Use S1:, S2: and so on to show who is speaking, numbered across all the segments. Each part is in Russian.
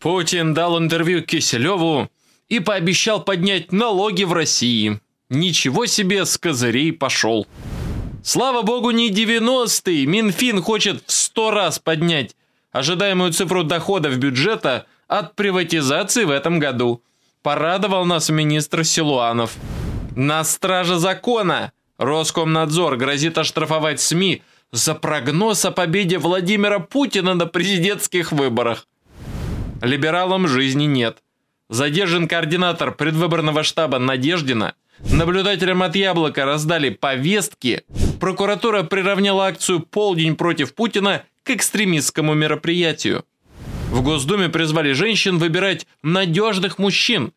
S1: Путин дал интервью Киселеву и пообещал поднять налоги в России. Ничего себе, с козырей пошел. Слава богу, не 90-й. Минфин хочет в 100 раз поднять ожидаемую цифру доходов бюджета от приватизации в этом году. Порадовал нас министр Силуанов. На страже закона Роскомнадзор грозит оштрафовать СМИ за прогноз о победе Владимира Путина на президентских выборах. Либералам жизни нет. Задержан координатор предвыборного штаба Надеждина. Наблюдателям от Яблока раздали повестки. Прокуратура приравняла акцию «Полдень против Путина» к экстремистскому мероприятию. В Госдуме призвали женщин выбирать надежных мужчин,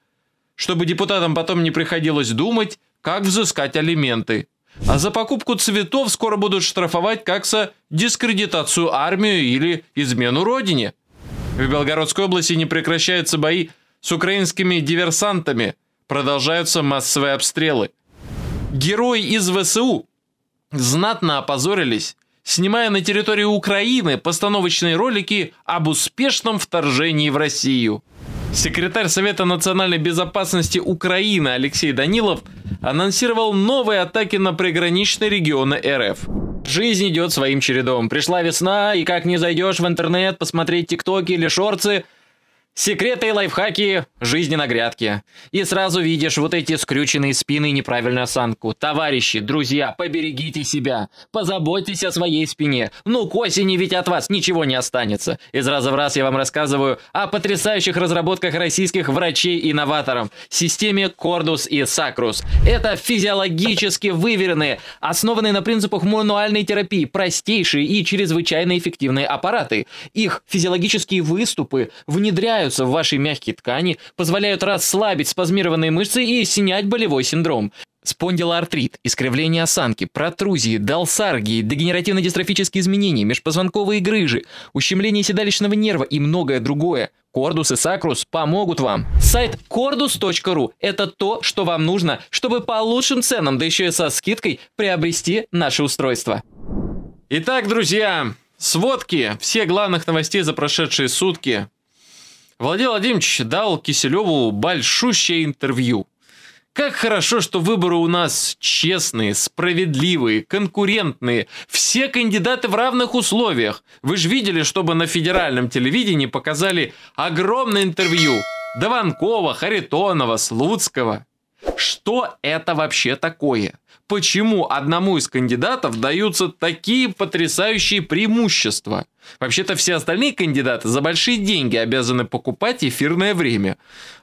S1: чтобы депутатам потом не приходилось думать, как взыскать алименты. А за покупку цветов скоро будут штрафовать как за дискредитацию армию или измену родине – в Белгородской области не прекращаются бои с украинскими диверсантами, продолжаются массовые обстрелы. Герои из ВСУ знатно опозорились, снимая на территории Украины постановочные ролики об успешном вторжении в Россию. Секретарь Совета национальной безопасности Украины Алексей Данилов анонсировал новые атаки на приграничные регионы РФ. Жизнь идет своим чередом. Пришла весна, и как не зайдешь в интернет, посмотреть тиктоки или шорцы – Секреты и лайфхаки жизни на грядке. И сразу видишь вот эти скрюченные спины и неправильную осанку. Товарищи, друзья, поберегите себя, позаботьтесь о своей спине. Ну, к осени ведь от вас ничего не останется. Из раза в раз я вам рассказываю о потрясающих разработках российских врачей-инноваторов. Системе Кордус и Сакрус. Это физиологически выверенные, основанные на принципах мануальной терапии, простейшие и чрезвычайно эффективные аппараты. Их физиологические выступы внедряют сжимаются в вашей мягкой ткани, позволяют расслабить спазмированные мышцы и снять болевой синдром. Спондилоартрит, искривление осанки, протрузии, долсаргии, дегенеративно-дистрофические изменения, межпозвонковые грыжи, ущемление седалищного нерва и многое другое. Кордус и Сакрус помогут вам. Сайт cordus.ru – это то, что вам нужно, чтобы по лучшим ценам, да еще и со скидкой, приобрести наше устройство. Итак, друзья, сводки всех главных новостей за прошедшие сутки Владимир Владимирович дал Киселеву большущее интервью. Как хорошо, что выборы у нас честные, справедливые, конкурентные. Все кандидаты в равных условиях. Вы же видели, чтобы на федеральном телевидении показали огромное интервью Дованкова, Харитонова, Слуцкого. Что это вообще такое? Почему одному из кандидатов даются такие потрясающие преимущества? Вообще-то все остальные кандидаты за большие деньги обязаны покупать эфирное время.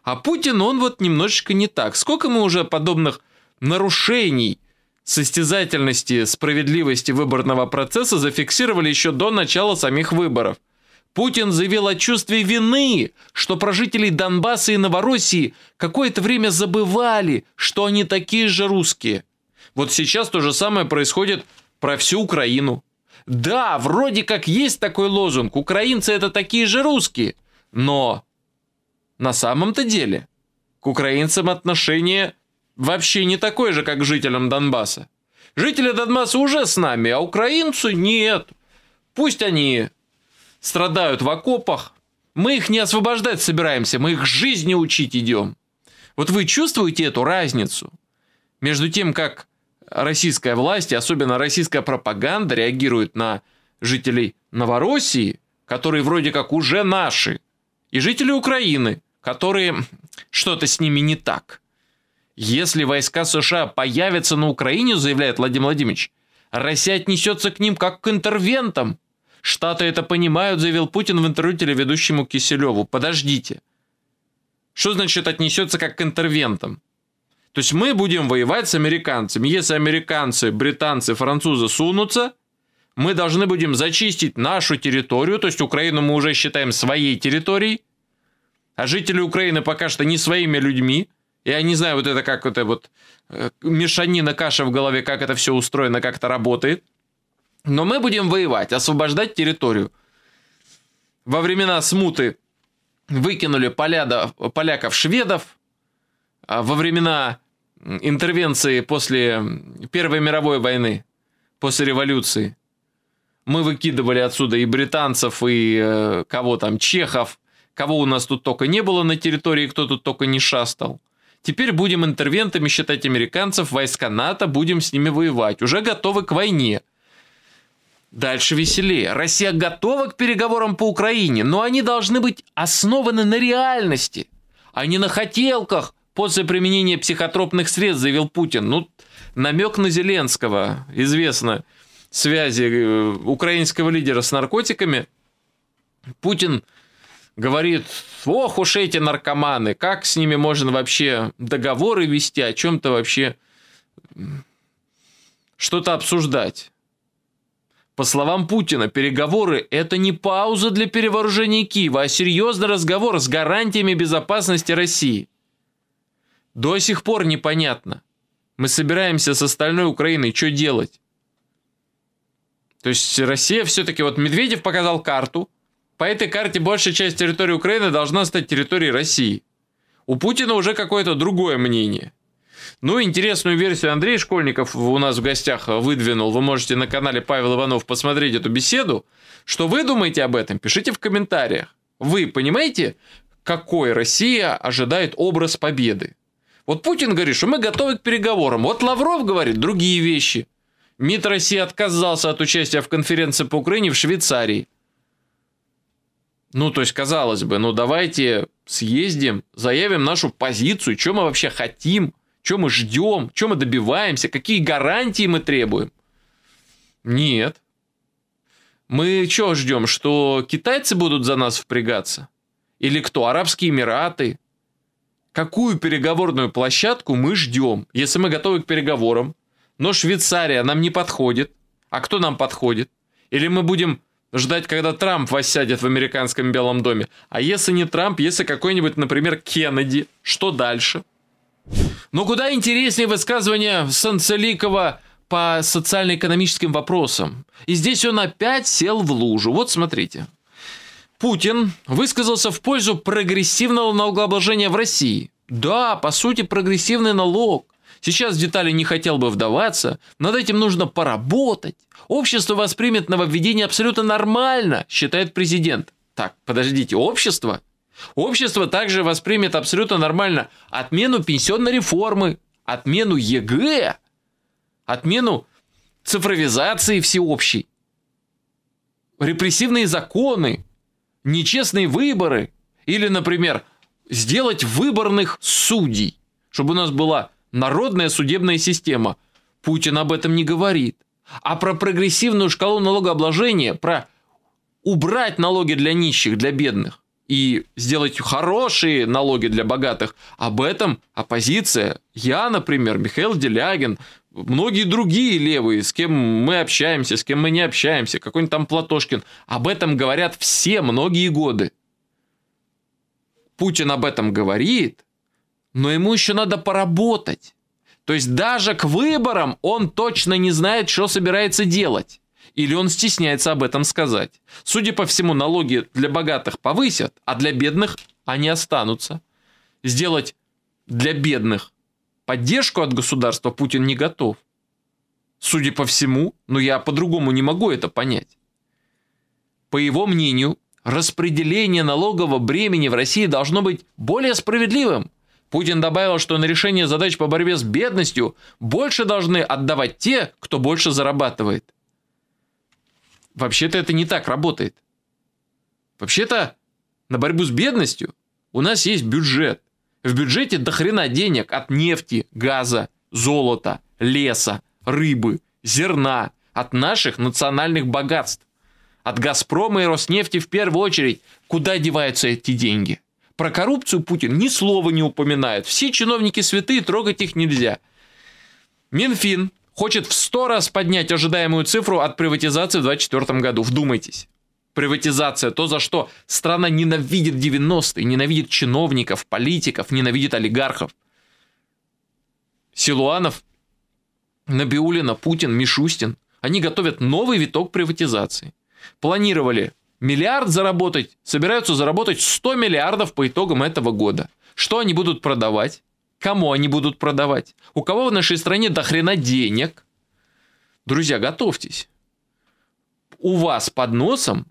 S1: А Путин, он вот немножечко не так. Сколько мы уже подобных нарушений состязательности, справедливости выборного процесса зафиксировали еще до начала самих выборов – Путин заявил о чувстве вины, что про Донбасса и Новороссии какое-то время забывали, что они такие же русские. Вот сейчас то же самое происходит про всю Украину. Да, вроде как есть такой лозунг, украинцы это такие же русские, но на самом-то деле к украинцам отношение вообще не такое же, как к жителям Донбасса. Жители Донбасса уже с нами, а украинцы нет. Пусть они страдают в окопах. Мы их не освобождать собираемся, мы их жизни учить идем. Вот вы чувствуете эту разницу между тем, как российская власть, и особенно российская пропаганда реагирует на жителей Новороссии, которые вроде как уже наши, и жители Украины, которые что-то с ними не так. Если войска США появятся на Украине, заявляет Владимир Владимирович, Россия отнесется к ним как к интервентам – Штаты это понимают, заявил Путин в интервью телеведущему Киселеву. Подождите. Что значит отнесется как к интервентам? То есть мы будем воевать с американцами. Если американцы, британцы, французы сунутся, мы должны будем зачистить нашу территорию, то есть Украину мы уже считаем своей территорией, а жители Украины пока что не своими людьми. Я не знаю, вот это как это вот э, мешанина каша в голове, как это все устроено, как это работает – но мы будем воевать, освобождать территорию. Во времена смуты выкинули поля, поляков-шведов. А во времена интервенции после Первой мировой войны, после революции, мы выкидывали отсюда и британцев, и э, кого там, чехов, кого у нас тут только не было на территории, кто тут только не шастал. Теперь будем интервентами считать американцев, войска НАТО, будем с ними воевать. Уже готовы к войне – Дальше веселее. Россия готова к переговорам по Украине, но они должны быть основаны на реальности, а не на хотелках после применения психотропных средств, заявил Путин. Ну, намек на Зеленского, известно, связи э, украинского лидера с наркотиками. Путин говорит, ох уж эти наркоманы, как с ними можно вообще договоры вести, о чем-то вообще что-то обсуждать. По словам Путина, переговоры – это не пауза для перевооружения Киева, а серьезный разговор с гарантиями безопасности России. До сих пор непонятно. Мы собираемся с остальной Украиной, что делать? То есть Россия все-таки, вот Медведев показал карту, по этой карте большая часть территории Украины должна стать территорией России. У Путина уже какое-то другое мнение – ну, интересную версию Андрей Школьников у нас в гостях выдвинул. Вы можете на канале Павел Иванов посмотреть эту беседу. Что вы думаете об этом? Пишите в комментариях. Вы понимаете, какой Россия ожидает образ победы? Вот Путин говорит, что мы готовы к переговорам. Вот Лавров говорит другие вещи. МИД России отказался от участия в конференции по Украине в Швейцарии. Ну, то есть, казалось бы, ну давайте съездим, заявим нашу позицию, что мы вообще хотим – что мы ждем? Что мы добиваемся? Какие гарантии мы требуем? Нет. Мы что ждем, что китайцы будут за нас впрягаться? Или кто? Арабские Эмираты? Какую переговорную площадку мы ждем, если мы готовы к переговорам? Но Швейцария нам не подходит. А кто нам подходит? Или мы будем ждать, когда Трамп воссядет в американском Белом доме? А если не Трамп, если какой-нибудь, например, Кеннеди, что дальше? Но куда интереснее высказывание Санцеликова по социально-экономическим вопросам. И здесь он опять сел в лужу. Вот смотрите. Путин высказался в пользу прогрессивного налогообложения в России. Да, по сути, прогрессивный налог. Сейчас в детали не хотел бы вдаваться, над этим нужно поработать. Общество воспримет нововведение абсолютно нормально, считает президент. Так, подождите, общество? Общество также воспримет абсолютно нормально отмену пенсионной реформы, отмену ЕГЭ, отмену цифровизации всеобщей, репрессивные законы, нечестные выборы или, например, сделать выборных судей, чтобы у нас была народная судебная система. Путин об этом не говорит. А про прогрессивную шкалу налогообложения, про убрать налоги для нищих, для бедных, и сделать хорошие налоги для богатых, об этом оппозиция, я, например, Михаил Делягин, многие другие левые, с кем мы общаемся, с кем мы не общаемся, какой-нибудь там Платошкин, об этом говорят все многие годы. Путин об этом говорит, но ему еще надо поработать. То есть даже к выборам он точно не знает, что собирается делать. Или он стесняется об этом сказать. Судя по всему, налоги для богатых повысят, а для бедных они останутся. Сделать для бедных поддержку от государства Путин не готов. Судя по всему, но я по-другому не могу это понять. По его мнению, распределение налогового бремени в России должно быть более справедливым. Путин добавил, что на решение задач по борьбе с бедностью больше должны отдавать те, кто больше зарабатывает – Вообще-то это не так работает. Вообще-то на борьбу с бедностью у нас есть бюджет. В бюджете до хрена денег от нефти, газа, золота, леса, рыбы, зерна, от наших национальных богатств. От «Газпрома» и «Роснефти» в первую очередь. Куда деваются эти деньги? Про коррупцию Путин ни слова не упоминает. Все чиновники святые, трогать их нельзя. Минфин хочет в 100 раз поднять ожидаемую цифру от приватизации в 2024 году. Вдумайтесь. Приватизация, то, за что страна ненавидит 90-е, ненавидит чиновников, политиков, ненавидит олигархов. Силуанов, Набиулина, Путин, Мишустин. Они готовят новый виток приватизации. Планировали миллиард заработать, собираются заработать 100 миллиардов по итогам этого года. Что они будут продавать? Кому они будут продавать? У кого в нашей стране до хрена денег? Друзья, готовьтесь. У вас под носом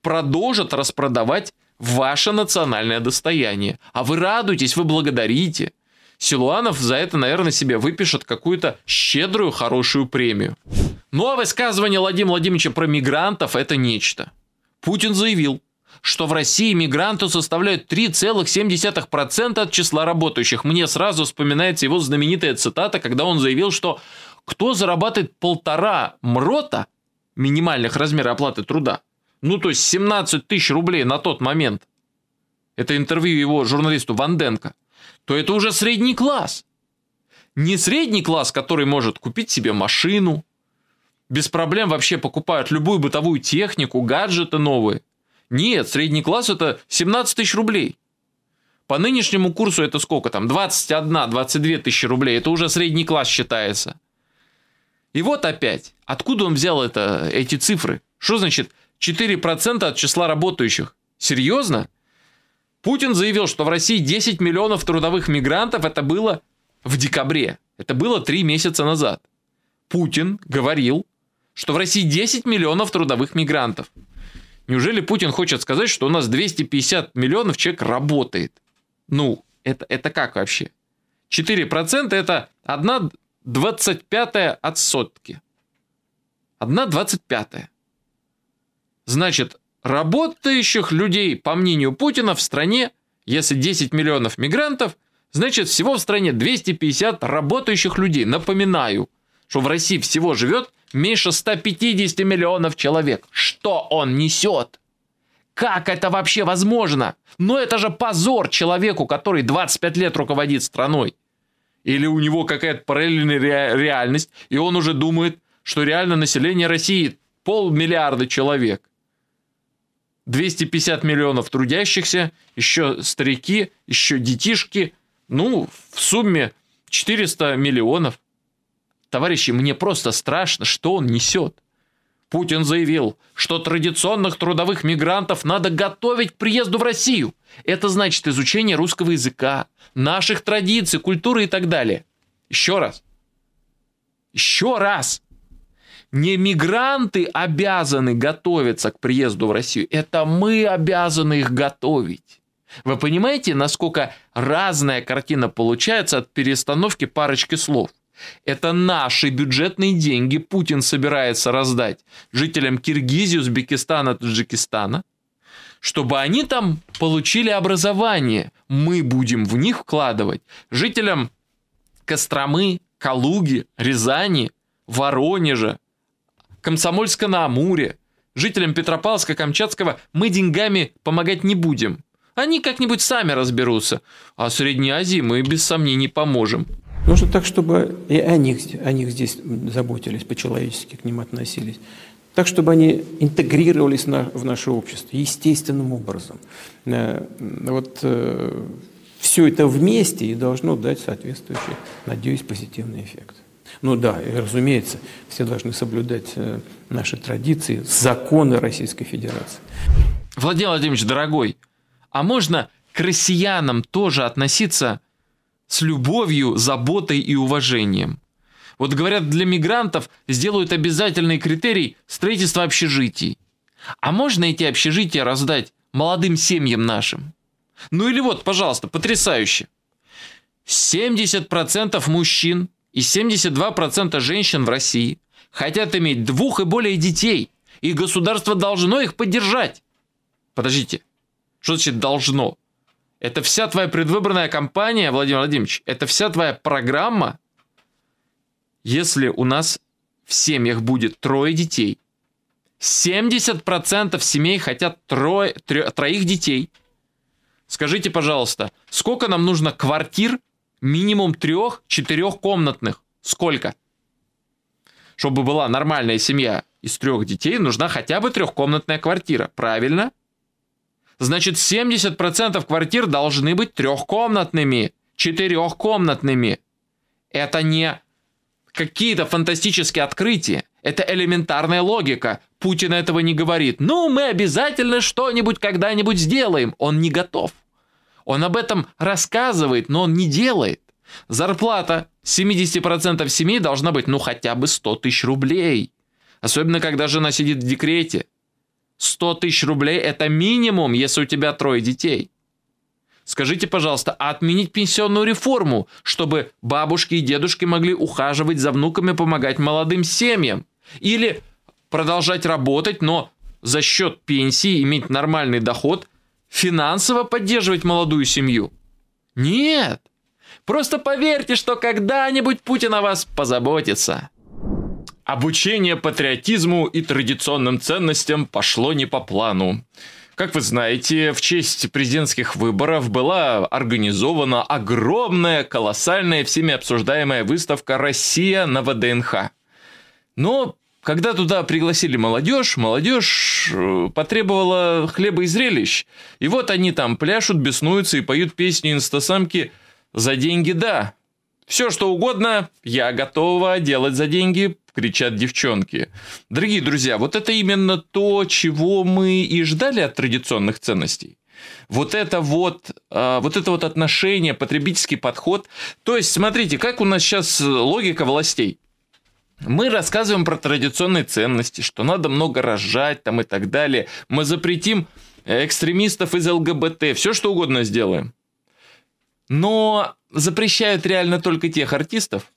S1: продолжат распродавать ваше национальное достояние. А вы радуетесь, вы благодарите. Силуанов за это, наверное, себе выпишет какую-то щедрую, хорошую премию. Ну а высказывание Владимира Владимировича про мигрантов – это нечто. Путин заявил, что в России мигранты составляют 3,7% от числа работающих. Мне сразу вспоминается его знаменитая цитата, когда он заявил, что кто зарабатывает полтора мрота минимальных размеров оплаты труда, ну то есть 17 тысяч рублей на тот момент, это интервью его журналисту Ванденко, то это уже средний класс. Не средний класс, который может купить себе машину, без проблем вообще покупают любую бытовую технику, гаджеты новые. Нет, средний класс это 17 тысяч рублей. По нынешнему курсу это сколько там? 21-22 тысячи рублей. Это уже средний класс считается. И вот опять. Откуда он взял это, эти цифры? Что значит 4% от числа работающих? Серьезно? Путин заявил, что в России 10 миллионов трудовых мигрантов это было в декабре. Это было 3 месяца назад. Путин говорил, что в России 10 миллионов трудовых мигрантов. Неужели Путин хочет сказать, что у нас 250 миллионов человек работает? Ну, это, это как вообще? 4% это 1 25 от сотки. 1 25. Значит, работающих людей, по мнению Путина, в стране, если 10 миллионов мигрантов, значит всего в стране 250 работающих людей. Напоминаю, что в России всего живет Меньше 150 миллионов человек. Что он несет? Как это вообще возможно? Но ну, это же позор человеку, который 25 лет руководит страной. Или у него какая-то параллельная ре реальность, и он уже думает, что реально население России полмиллиарда человек. 250 миллионов трудящихся, еще старики, еще детишки. Ну, в сумме 400 миллионов. Товарищи, мне просто страшно, что он несет. Путин заявил, что традиционных трудовых мигрантов надо готовить к приезду в Россию. Это значит изучение русского языка, наших традиций, культуры и так далее. Еще раз. Еще раз. Не мигранты обязаны готовиться к приезду в Россию. Это мы обязаны их готовить. Вы понимаете, насколько разная картина получается от перестановки парочки слов? Это наши бюджетные деньги Путин собирается раздать жителям Киргизии, Узбекистана, Таджикистана, чтобы они там получили образование. Мы будем в них вкладывать. Жителям Костромы, Калуги, Рязани, Воронежа, Комсомольска на Амуре, жителям Петропавловска, Камчатского мы деньгами помогать не будем. Они как-нибудь сами разберутся. А Средней Азии мы без сомнений поможем.
S2: Нужно так, чтобы и
S1: о них, о них здесь заботились, по-человечески к ним относились. Так, чтобы они интегрировались на, в наше общество естественным образом. Э, вот э, все это вместе и должно дать соответствующий, надеюсь, позитивный эффект. Ну да, и, разумеется, все должны соблюдать э, наши традиции, законы Российской Федерации. Владимир Владимирович, дорогой, а можно к россиянам тоже относиться с любовью, заботой и уважением. Вот говорят, для мигрантов сделают обязательный критерий строительства общежитий. А можно эти общежития раздать молодым семьям нашим? Ну или вот, пожалуйста, потрясающе. 70% мужчин и 72% женщин в России хотят иметь двух и более детей, и государство должно их поддержать. Подождите, что значит должно? Это вся твоя предвыборная кампания, Владимир Владимирович, это вся твоя программа. Если у нас в семьях будет трое детей, 70% семей хотят трое, трё, троих детей. Скажите, пожалуйста, сколько нам нужно квартир минимум трех, четырехкомнатных? Сколько? Чтобы была нормальная семья из трех детей, нужна хотя бы трехкомнатная квартира, правильно? Значит, 70% квартир должны быть трехкомнатными, четырехкомнатными. Это не какие-то фантастические открытия. Это элементарная логика. Путин этого не говорит. Ну, мы обязательно что-нибудь когда-нибудь сделаем. Он не готов. Он об этом рассказывает, но он не делает. Зарплата 70% семей должна быть ну хотя бы 100 тысяч рублей. Особенно, когда жена сидит в декрете. 100 тысяч рублей – это минимум, если у тебя трое детей. Скажите, пожалуйста, а отменить пенсионную реформу, чтобы бабушки и дедушки могли ухаживать за внуками, помогать молодым семьям? Или продолжать работать, но за счет пенсии иметь нормальный доход, финансово поддерживать молодую семью? Нет. Просто поверьте, что когда-нибудь Путин о вас позаботится. Обучение патриотизму и традиционным ценностям пошло не по плану. Как вы знаете, в честь президентских выборов была организована огромная, колоссальная, всеми обсуждаемая выставка «Россия на ВДНХ». Но когда туда пригласили молодежь, молодежь э, потребовала хлеба и зрелищ. И вот они там пляшут, беснуются и поют песни инстасамки «За деньги да», все, что угодно, я готова делать за деньги, кричат девчонки. Дорогие друзья, вот это именно то, чего мы и ждали от традиционных ценностей. Вот это вот, а, вот это вот отношение, потребительский подход. То есть, смотрите, как у нас сейчас э, логика властей. Мы рассказываем про традиционные ценности, что надо много рожать там и так далее. Мы запретим экстремистов из ЛГБТ, все что угодно сделаем. Но запрещают реально только тех артистов,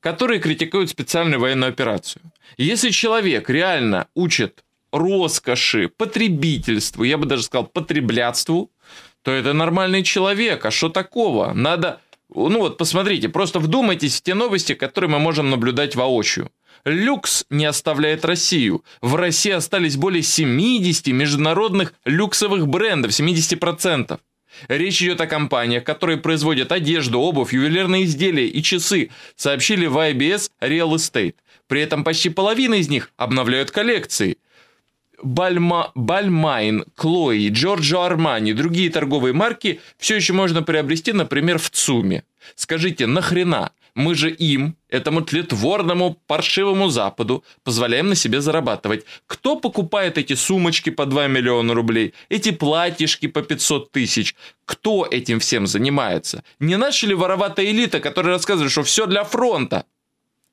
S1: которые критикуют специальную военную операцию. Если человек реально учит роскоши, потребительству, я бы даже сказал потреблятству, то это нормальный человек. А что такого? Надо... Ну вот, посмотрите, просто вдумайтесь в те новости, которые мы можем наблюдать воочию. Люкс не оставляет Россию. В России остались более 70 международных люксовых брендов, 70%. Речь идет о компаниях, которые производят одежду, обувь, ювелирные изделия и часы, сообщили в IBS Real Estate. При этом почти половина из них обновляют коллекции. Бальма, Бальмайн, Клои, Джорджо Армани, другие торговые марки все еще можно приобрести, например, в ЦУМе. Скажите, нахрена? Мы же им, этому тлетворному паршивому Западу, позволяем на себе зарабатывать. Кто покупает эти сумочки по 2 миллиона рублей, эти платьишки по 500 тысяч? Кто этим всем занимается? Не наша ли вороватая элита, которая рассказывает, что все для фронта?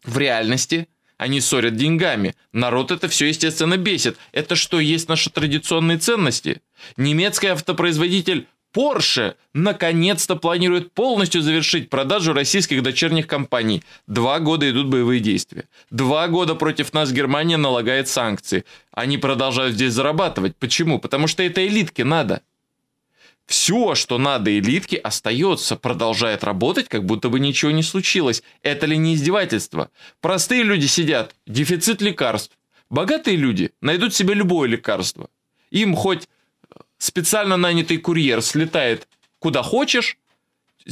S1: В реальности – они ссорят деньгами. Народ это все, естественно, бесит. Это что, есть наши традиционные ценности? Немецкий автопроизводитель Porsche наконец-то планирует полностью завершить продажу российских дочерних компаний. Два года идут боевые действия. Два года против нас Германия налагает санкции. Они продолжают здесь зарабатывать. Почему? Потому что это элитке надо все, что надо элитке, остается, продолжает работать, как будто бы ничего не случилось. Это ли не издевательство? Простые люди сидят, дефицит лекарств. Богатые люди найдут себе любое лекарство. Им хоть э, специально нанятый курьер слетает куда хочешь,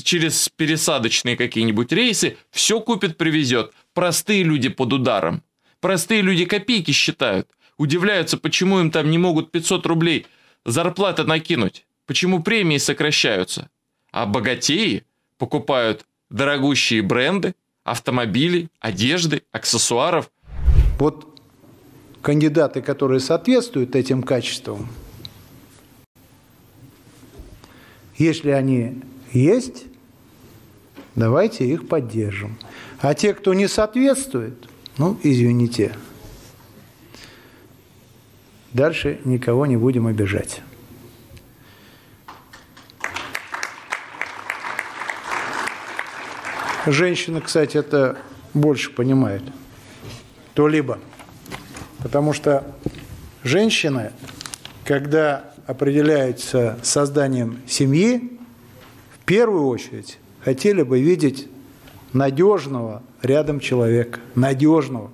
S1: через пересадочные какие-нибудь рейсы, все купит, привезет. Простые люди под ударом. Простые люди копейки считают. Удивляются, почему им там не могут 500 рублей зарплаты накинуть почему премии сокращаются, а богатеи покупают дорогущие бренды, автомобили, одежды, аксессуаров.
S2: Вот кандидаты, которые соответствуют этим качествам, если они есть, давайте их поддержим. А те, кто не соответствует, ну, извините. Дальше никого не будем обижать. Женщина, кстати, это больше понимает. То либо. Потому что женщины, когда определяются созданием семьи, в первую очередь хотели бы видеть надежного рядом человека. Надежного.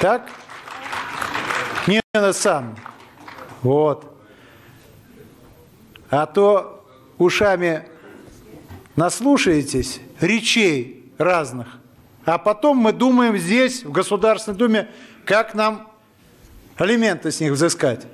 S2: Так? Не на сам. Вот. А то ушами наслушаетесь речей разных. А потом мы думаем здесь, в Государственной Думе, как нам алименты с них взыскать.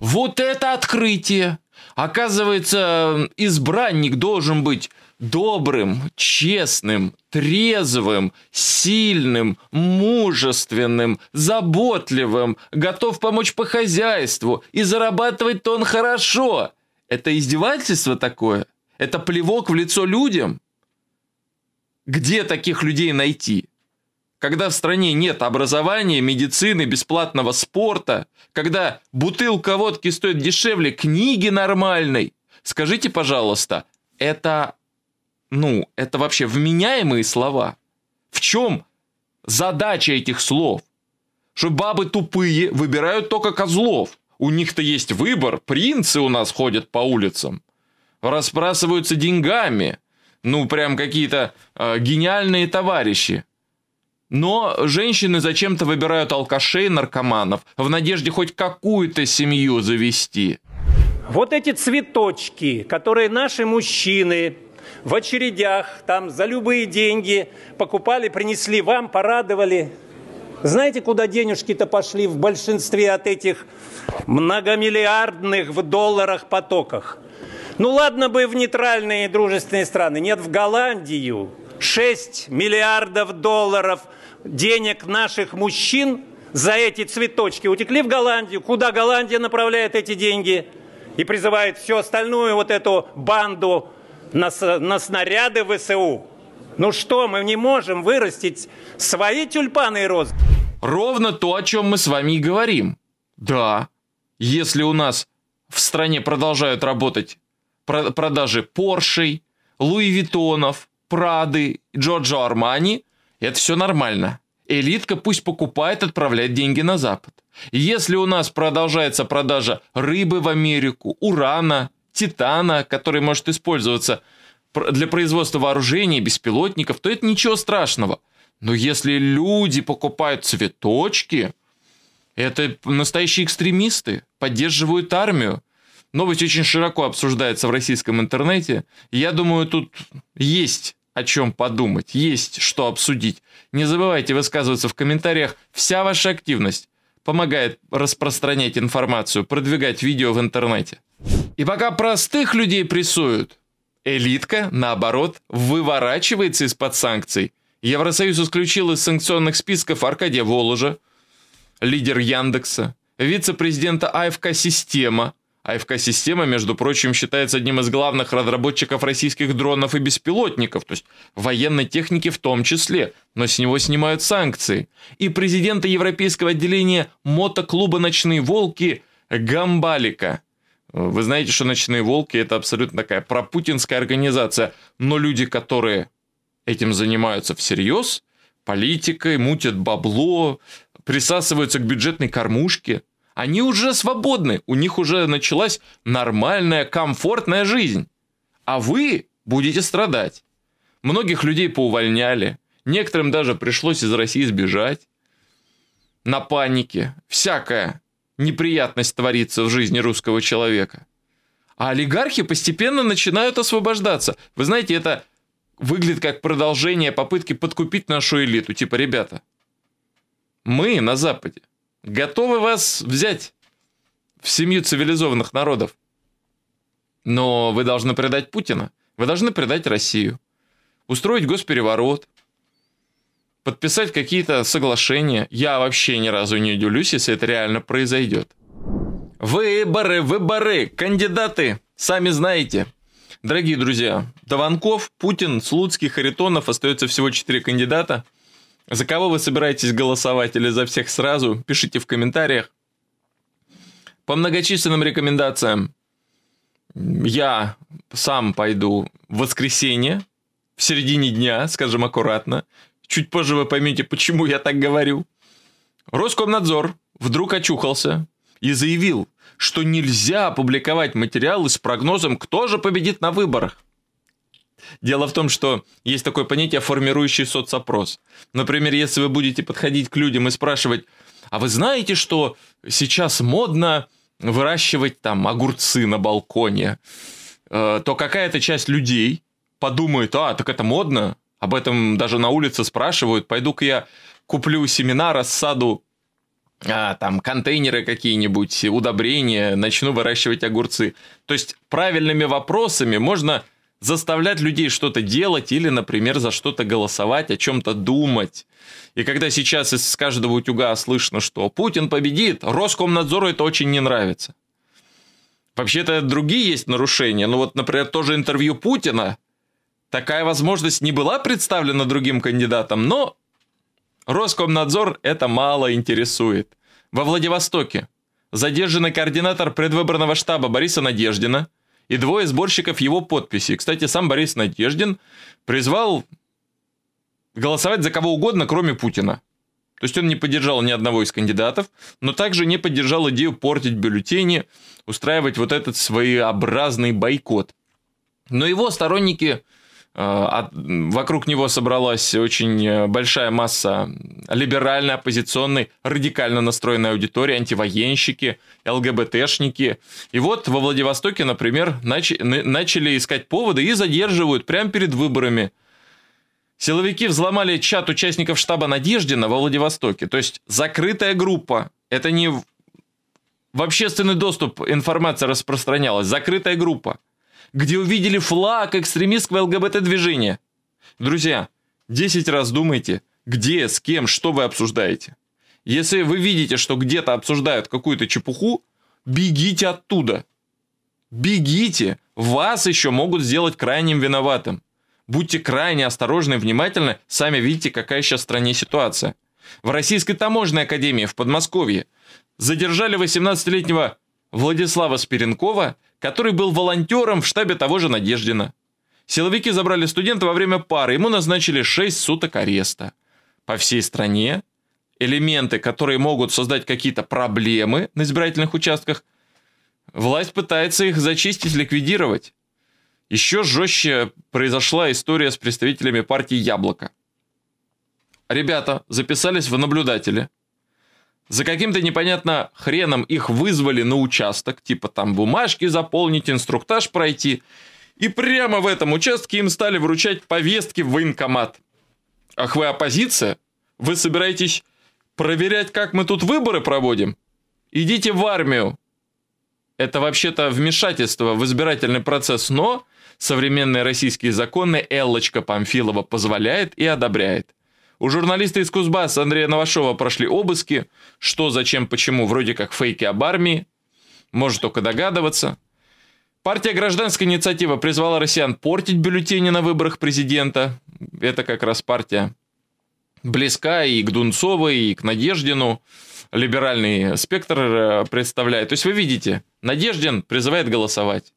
S1: Вот это открытие! Оказывается, избранник должен быть добрым, честным, трезвым, сильным, мужественным, заботливым, готов помочь по хозяйству, и зарабатывать-то он хорошо. Это издевательство такое? Это плевок в лицо людям? Где таких людей найти? Когда в стране нет образования, медицины, бесплатного спорта, когда бутылка водки стоит дешевле книги нормальной, скажите, пожалуйста, это, ну, это вообще вменяемые слова? В чем задача этих слов? Что бабы тупые выбирают только козлов. У них-то есть выбор, принцы у нас ходят по улицам, распрасываются деньгами – ну прям какие-то э, гениальные товарищи. Но женщины зачем-то выбирают алкашей, наркоманов, в надежде хоть какую-то семью завести. Вот эти цветочки, которые наши мужчины в очередях, там за любые деньги покупали, принесли вам, порадовали. Знаете, куда денежки-то пошли в большинстве
S2: от этих многомиллиардных в долларах потоках? Ну ладно бы в нейтральные дружественные страны. Нет, в Голландию 6 миллиардов
S1: долларов денег наших мужчин за эти цветочки утекли в Голландию. Куда Голландия направляет эти деньги? И призывает всю остальную вот эту банду на, на снаряды ВСУ. Ну что, мы не можем вырастить свои тюльпаны и розы? Ровно то, о чем мы с вами и говорим. Да, если у нас в стране продолжают работать продажи Поршей, Луи Виттонов, Прады, Джорджо Армани. Это все нормально. Элитка пусть покупает, отправляет деньги на Запад. Если у нас продолжается продажа рыбы в Америку, урана, титана, который может использоваться для производства вооружений, беспилотников, то это ничего страшного. Но если люди покупают цветочки, это настоящие экстремисты, поддерживают армию. Новость очень широко обсуждается в российском интернете. Я думаю, тут есть о чем подумать, есть что обсудить. Не забывайте высказываться в комментариях. Вся ваша активность помогает распространять информацию, продвигать видео в интернете. И пока простых людей прессуют, элитка, наоборот, выворачивается из-под санкций. Евросоюз исключил из санкционных списков Аркадия Воложа, лидер Яндекса, вице-президента АФК «Система», АФК-система, между прочим, считается одним из главных разработчиков российских дронов и беспилотников, то есть военной техники в том числе, но с него снимают санкции. И президента европейского отделения мотоклуба «Ночные волки» Гамбалика. Вы знаете, что «Ночные волки» — это абсолютно такая пропутинская организация, но люди, которые этим занимаются всерьез, политикой, мутят бабло, присасываются к бюджетной кормушке – они уже свободны, у них уже началась нормальная, комфортная жизнь. А вы будете страдать. Многих людей поувольняли, некоторым даже пришлось из России сбежать. На панике, всякая неприятность творится в жизни русского человека. А олигархи постепенно начинают освобождаться. Вы знаете, это выглядит как продолжение попытки подкупить нашу элиту. Типа, ребята, мы на Западе готовы вас взять в семью цивилизованных народов. Но вы должны предать Путина, вы должны предать Россию, устроить госпереворот, подписать какие-то соглашения. Я вообще ни разу не удивлюсь, если это реально произойдет. Выборы, выборы, кандидаты, сами знаете. Дорогие друзья, Даванков, Путин, Слуцкий, Харитонов, остается всего 4 кандидата – за кого вы собираетесь голосовать или за всех сразу, пишите в комментариях. По многочисленным рекомендациям я сам пойду в воскресенье, в середине дня, скажем аккуратно. Чуть позже вы поймете, почему я так говорю. Роскомнадзор вдруг очухался и заявил, что нельзя опубликовать материалы с прогнозом, кто же победит на выборах. Дело в том, что есть такое понятие формирующий соцопрос. Например, если вы будете подходить к людям и спрашивать, а вы знаете, что сейчас модно выращивать там огурцы на балконе, э, то какая-то часть людей подумает, а, так это модно, об этом даже на улице спрашивают, пойду-ка я куплю семена, рассаду, а, там, контейнеры какие-нибудь, удобрения, начну выращивать огурцы. То есть правильными вопросами можно заставлять людей что-то делать или, например, за что-то голосовать, о чем-то думать. И когда сейчас из каждого утюга слышно, что Путин победит, Роскомнадзору это очень не нравится. Вообще-то другие есть нарушения, Ну вот, например, тоже интервью Путина, такая возможность не была представлена другим кандидатам, но Роскомнадзор это мало интересует. Во Владивостоке задержанный координатор предвыборного штаба Бориса Надеждина – и двое сборщиков его подписи. Кстати, сам Борис Надеждин призвал голосовать за кого угодно, кроме Путина. То есть он не поддержал ни одного из кандидатов, но также не поддержал идею портить бюллетени, устраивать вот этот своеобразный бойкот. Но его сторонники а, вокруг него собралась очень э, большая масса либеральной, оппозиционной, радикально настроенной аудитории, антивоенщики, ЛГБТшники. И вот во Владивостоке, например, начали искать поводы и задерживают прямо перед выборами. Силовики взломали чат участников штаба Надеждина во Владивостоке. То есть закрытая группа. Это не в общественный доступ информация распространялась. Закрытая группа где увидели флаг экстремистского ЛГБТ-движения. Друзья, 10 раз думайте, где, с кем, что вы обсуждаете. Если вы видите, что где-то обсуждают какую-то чепуху, бегите оттуда. Бегите, вас еще могут сделать крайним виноватым. Будьте крайне осторожны и внимательны, сами видите, какая сейчас в стране ситуация. В Российской таможенной академии в Подмосковье задержали 18-летнего Владислава Спиренкова который был волонтером в штабе того же Надеждина. Силовики забрали студента во время пары, ему назначили 6 суток ареста. По всей стране элементы, которые могут создать какие-то проблемы на избирательных участках, власть пытается их зачистить, ликвидировать. Еще жестче произошла история с представителями партии «Яблоко». Ребята записались в наблюдатели. За каким-то непонятно хреном их вызвали на участок, типа там бумажки заполнить, инструктаж пройти. И прямо в этом участке им стали вручать повестки в военкомат. Ах вы оппозиция? Вы собираетесь проверять, как мы тут выборы проводим? Идите в армию. Это вообще-то вмешательство в избирательный процесс, но современные российские законы Эллочка Памфилова позволяет и одобряет. У журналиста из Кузбасса Андрея Новашова прошли обыски. Что, зачем, почему, вроде как фейки об армии. Может только догадываться. Партия «Гражданская инициатива» призвала россиян портить бюллетени на выборах президента. Это как раз партия близка и к Дунцовой, и к Надеждину. Либеральный спектр э, представляет. То есть вы видите, Надеждин призывает голосовать.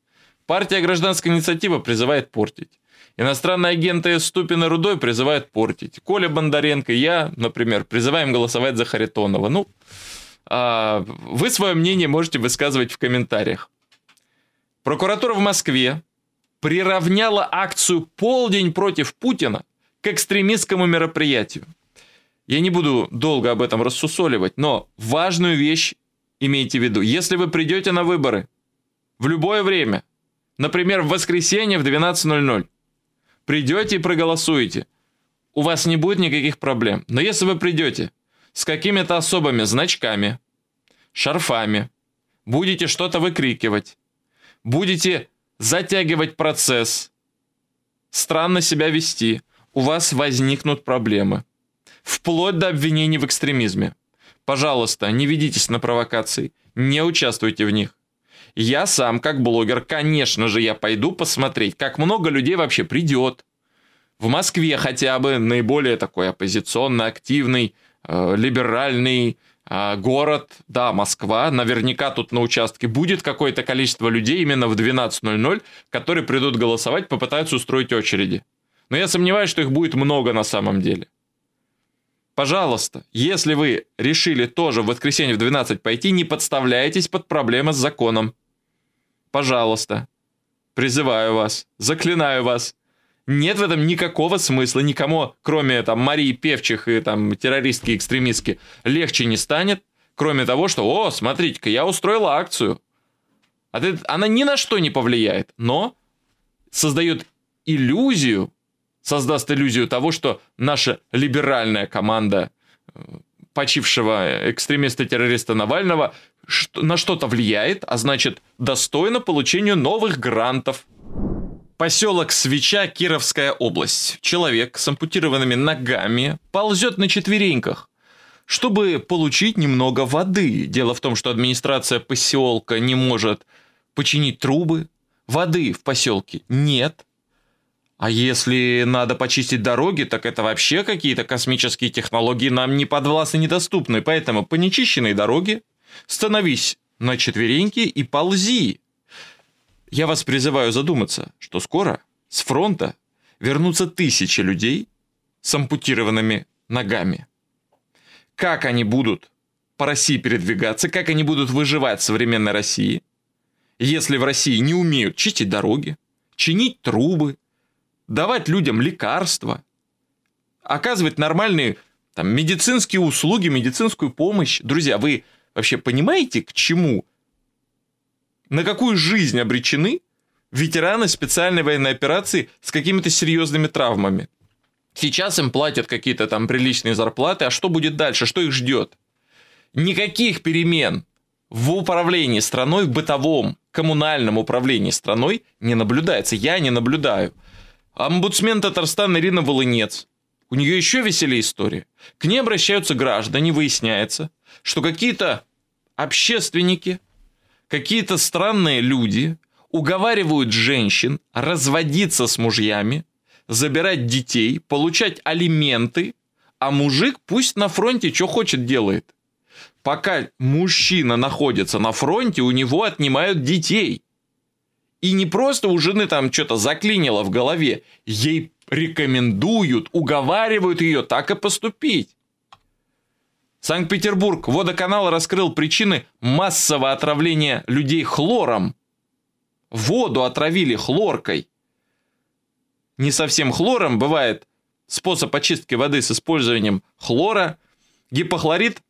S1: Партия «Гражданская инициатива» призывает портить. Иностранные агенты ступина Рудой призывают портить. Коля Бондаренко и я, например, призываем голосовать за Харитонова. Ну, а, вы свое мнение можете высказывать в комментариях. Прокуратура в Москве приравняла акцию «Полдень против Путина» к экстремистскому мероприятию. Я не буду долго об этом рассусоливать, но важную вещь имейте в виду. Если вы придете на выборы в любое время, например, в воскресенье в 12.00, придете и проголосуете, у вас не будет никаких проблем. Но если вы придете с какими-то особыми значками, шарфами, будете что-то выкрикивать, будете затягивать процесс, странно себя вести, у вас возникнут проблемы. Вплоть до обвинений в экстремизме. Пожалуйста, не ведитесь на провокации, не участвуйте в них. Я сам, как блогер, конечно же, я пойду посмотреть, как много людей вообще придет. В Москве хотя бы наиболее такой оппозиционно активный, э, либеральный э, город. Да, Москва. Наверняка тут на участке будет какое-то количество людей именно в 12.00, которые придут голосовать, попытаются устроить очереди. Но я сомневаюсь, что их будет много на самом деле. Пожалуйста, если вы решили тоже в воскресенье в 12 пойти, не подставляйтесь под проблемы с законом. Пожалуйста. Призываю вас, заклинаю вас. Нет в этом никакого смысла, никому, кроме там Марии Певчих и там террористки, экстремистки, легче не станет, кроме того, что, о, смотрите-ка, я устроила акцию. А она ни на что не повлияет, но создает иллюзию создаст иллюзию того, что наша либеральная команда э, почившего экстремиста-террориста Навального на что-то влияет, а значит, достойно получению новых грантов. Поселок Свеча, Кировская область. Человек с ампутированными ногами ползет на четвереньках, чтобы получить немного воды. Дело в том, что администрация поселка не может починить трубы, воды в поселке нет – а если надо почистить дороги, так это вообще какие-то космические технологии нам не подвластны, недоступны. Поэтому по нечищенной дороге становись на четвереньки и ползи. Я вас призываю задуматься, что скоро с фронта вернутся тысячи людей с ампутированными ногами. Как они будут по России передвигаться, как они будут выживать в современной России, если в России не умеют чистить дороги, чинить трубы, давать людям лекарства, оказывать нормальные там, медицинские услуги, медицинскую помощь. Друзья, вы вообще понимаете, к чему? На какую жизнь обречены ветераны специальной военной операции с какими-то серьезными травмами? Сейчас им платят какие-то там приличные зарплаты, а что будет дальше, что их ждет? Никаких перемен в управлении страной, в бытовом, коммунальном управлении страной не наблюдается. Я не наблюдаю. Омбудсмен Татарстана Ирина Волынец. У нее еще веселее истории. К ней обращаются граждане, выясняется, что какие-то общественники, какие-то странные люди уговаривают женщин разводиться с мужьями, забирать детей, получать алименты, а мужик пусть на фронте что хочет делает. Пока мужчина находится на фронте, у него отнимают детей – и не просто у жены там что-то заклинило в голове, ей рекомендуют, уговаривают ее так и поступить. Санкт-Петербург. Водоканал раскрыл причины массового отравления людей хлором. Воду отравили хлоркой. Не совсем хлором бывает способ очистки воды с использованием хлора. Гипохлорид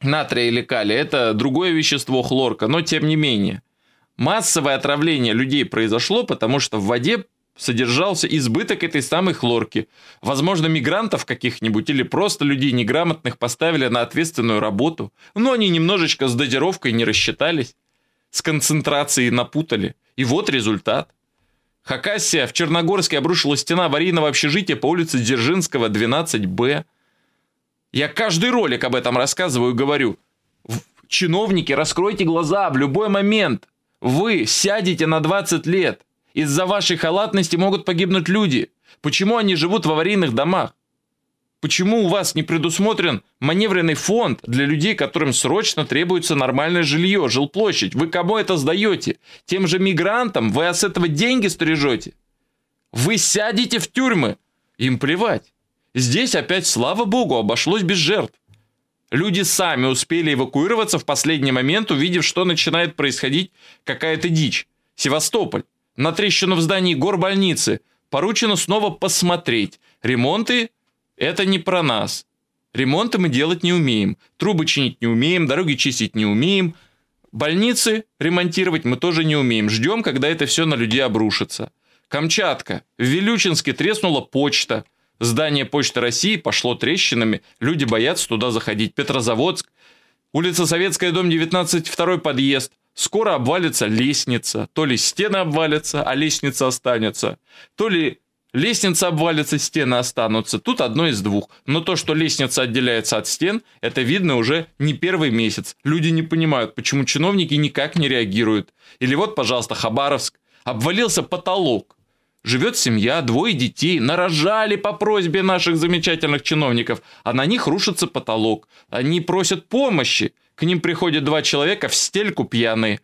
S1: натрия или калия – это другое вещество хлорка, но тем не менее – массовое отравление людей произошло, потому что в воде содержался избыток этой самой хлорки. Возможно, мигрантов каких-нибудь или просто людей неграмотных поставили на ответственную работу, но они немножечко с дозировкой не рассчитались, с концентрацией напутали. И вот результат. Хакасия в Черногорске обрушила стена аварийного общежития по улице Дзержинского, 12Б. Я каждый ролик об этом рассказываю и говорю. Чиновники, раскройте глаза в любой момент. Вы сядете на 20 лет. Из-за вашей халатности могут погибнуть люди. Почему они живут в аварийных домах? Почему у вас не предусмотрен маневренный фонд для людей, которым срочно требуется нормальное жилье, жилплощадь? Вы кому это сдаете? Тем же мигрантам вы с этого деньги стрижете? Вы сядете в тюрьмы. Им плевать. Здесь опять, слава богу, обошлось без жертв. Люди сами успели эвакуироваться в последний момент, увидев, что начинает происходить какая-то дичь. Севастополь. На трещину в здании горбольницы. Поручено снова посмотреть. Ремонты – это не про нас. Ремонты мы делать не умеем. Трубы чинить не умеем, дороги чистить не умеем. Больницы ремонтировать мы тоже не умеем. Ждем, когда это все на людей обрушится. Камчатка. В Вилючинске треснула почта. Здание Почты России пошло трещинами, люди боятся туда заходить. Петрозаводск, улица Советская, дом 19, второй подъезд. Скоро обвалится лестница. То ли стены обвалятся, а лестница останется. То ли лестница обвалится, стены останутся. Тут одно из двух. Но то, что лестница отделяется от стен, это видно уже не первый месяц. Люди не понимают, почему чиновники никак не реагируют. Или вот, пожалуйста, Хабаровск. Обвалился потолок. Живет семья, двое детей, нарожали по просьбе наших замечательных чиновников, а на них рушится потолок. Они просят помощи. К ним приходят два человека в стельку пьяные.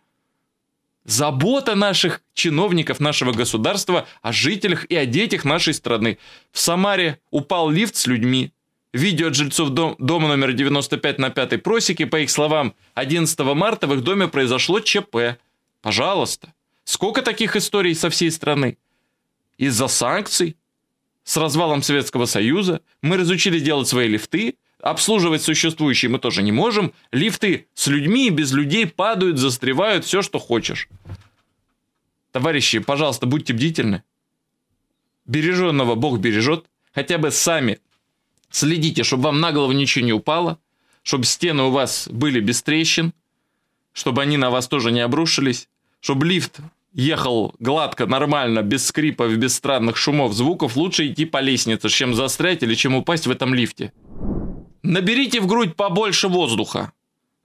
S1: Забота наших чиновников, нашего государства о жителях и о детях нашей страны. В Самаре упал лифт с людьми. Видео от жильцов дом, дома номер 95 на Пятой просеке, по их словам, 11 марта в их доме произошло ЧП. Пожалуйста. Сколько таких историй со всей страны? Из-за санкций, с развалом Советского Союза, мы разучили делать свои лифты, обслуживать существующие мы тоже не можем, лифты с людьми и без людей падают, застревают, все, что хочешь. Товарищи, пожалуйста, будьте бдительны. Береженного Бог бережет. Хотя бы сами следите, чтобы вам на голову ничего не упало, чтобы стены у вас были без трещин, чтобы они на вас тоже не обрушились, чтобы лифт ехал гладко, нормально, без скрипов, без странных шумов, звуков, лучше идти по лестнице, чем застрять или чем упасть в этом лифте. Наберите в грудь побольше воздуха.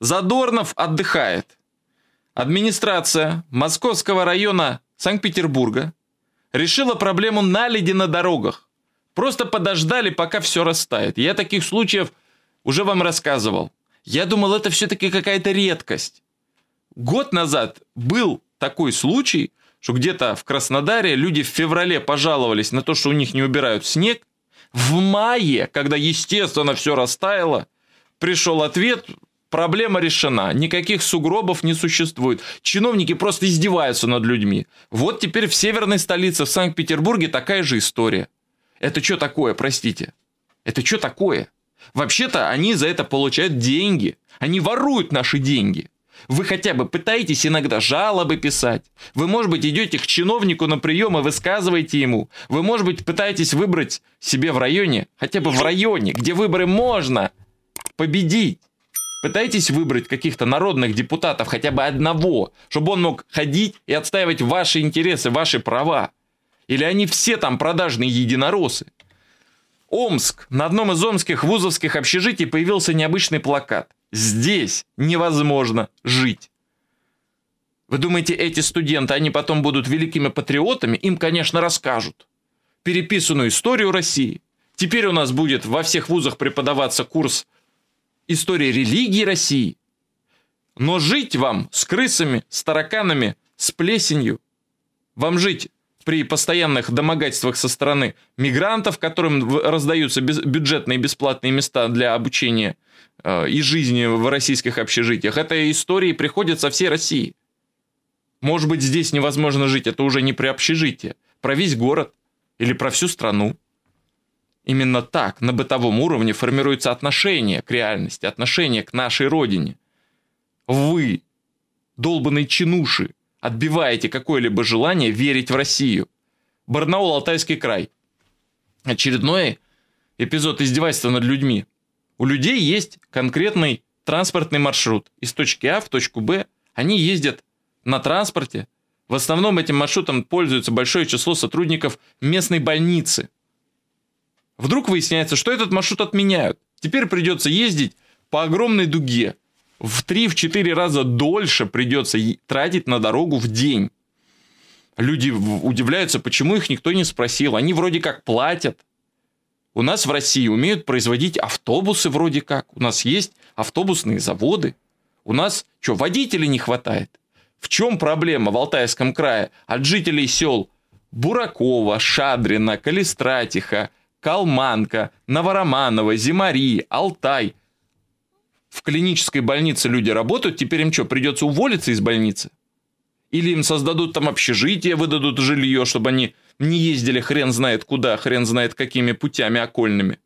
S1: Задорнов отдыхает. Администрация Московского района Санкт-Петербурга решила проблему наледи на дорогах. Просто подождали, пока все растает. Я таких случаев уже вам рассказывал. Я думал, это все-таки какая-то редкость. Год назад был такой случай, что где-то в Краснодаре люди в феврале пожаловались на то, что у них не убирают снег. В мае, когда, естественно, все растаяло, пришел ответ, проблема решена, никаких сугробов не существует. Чиновники просто издеваются над людьми. Вот теперь в северной столице, в Санкт-Петербурге, такая же история. Это что такое, простите? Это что такое? Вообще-то они за это получают деньги. Они воруют наши деньги. Вы хотя бы пытаетесь иногда жалобы писать. Вы, может быть, идете к чиновнику на прием и высказываете ему. Вы, может быть, пытаетесь выбрать себе в районе, хотя бы в районе, где выборы можно победить. Пытаетесь выбрать каких-то народных депутатов, хотя бы одного, чтобы он мог ходить и отстаивать ваши интересы, ваши права. Или они все там продажные единоросы? Омск. На одном из омских вузовских общежитий появился необычный плакат. Здесь невозможно жить. Вы думаете, эти студенты, они потом будут великими патриотами? Им, конечно, расскажут переписанную историю России. Теперь у нас будет во всех вузах преподаваться курс истории религии России. Но жить вам с крысами, с тараканами, с плесенью, вам жить при постоянных домогательствах со стороны мигрантов, которым раздаются бюджетные бесплатные места для обучения э, и жизни в российских общежитиях. Эта история приходит со всей России. Может быть, здесь невозможно жить, это уже не при общежитии, про весь город или про всю страну. Именно так на бытовом уровне формируется отношение к реальности, отношение к нашей родине. Вы, долбанные чинуши, отбиваете какое-либо желание верить в Россию. Барнаул, Алтайский край. Очередной эпизод издевательства над людьми. У людей есть конкретный транспортный маршрут. Из точки А в точку Б они ездят на транспорте. В основном этим маршрутом пользуется большое число сотрудников местной больницы. Вдруг выясняется, что этот маршрут отменяют. Теперь придется ездить по огромной дуге в 3-4 раза дольше придется тратить на дорогу в день. Люди удивляются, почему их никто не спросил. Они вроде как платят. У нас в России умеют производить автобусы вроде как. У нас есть автобусные заводы. У нас что, водителей не хватает? В чем проблема в Алтайском крае от жителей сел Буракова, Шадрина, Калистратиха, Калманка, Новороманова, Зимари, Алтай – в клинической больнице люди работают, теперь им что, придется уволиться из больницы? Или им создадут там общежитие, выдадут жилье, чтобы они не ездили хрен знает куда, хрен знает какими путями окольными?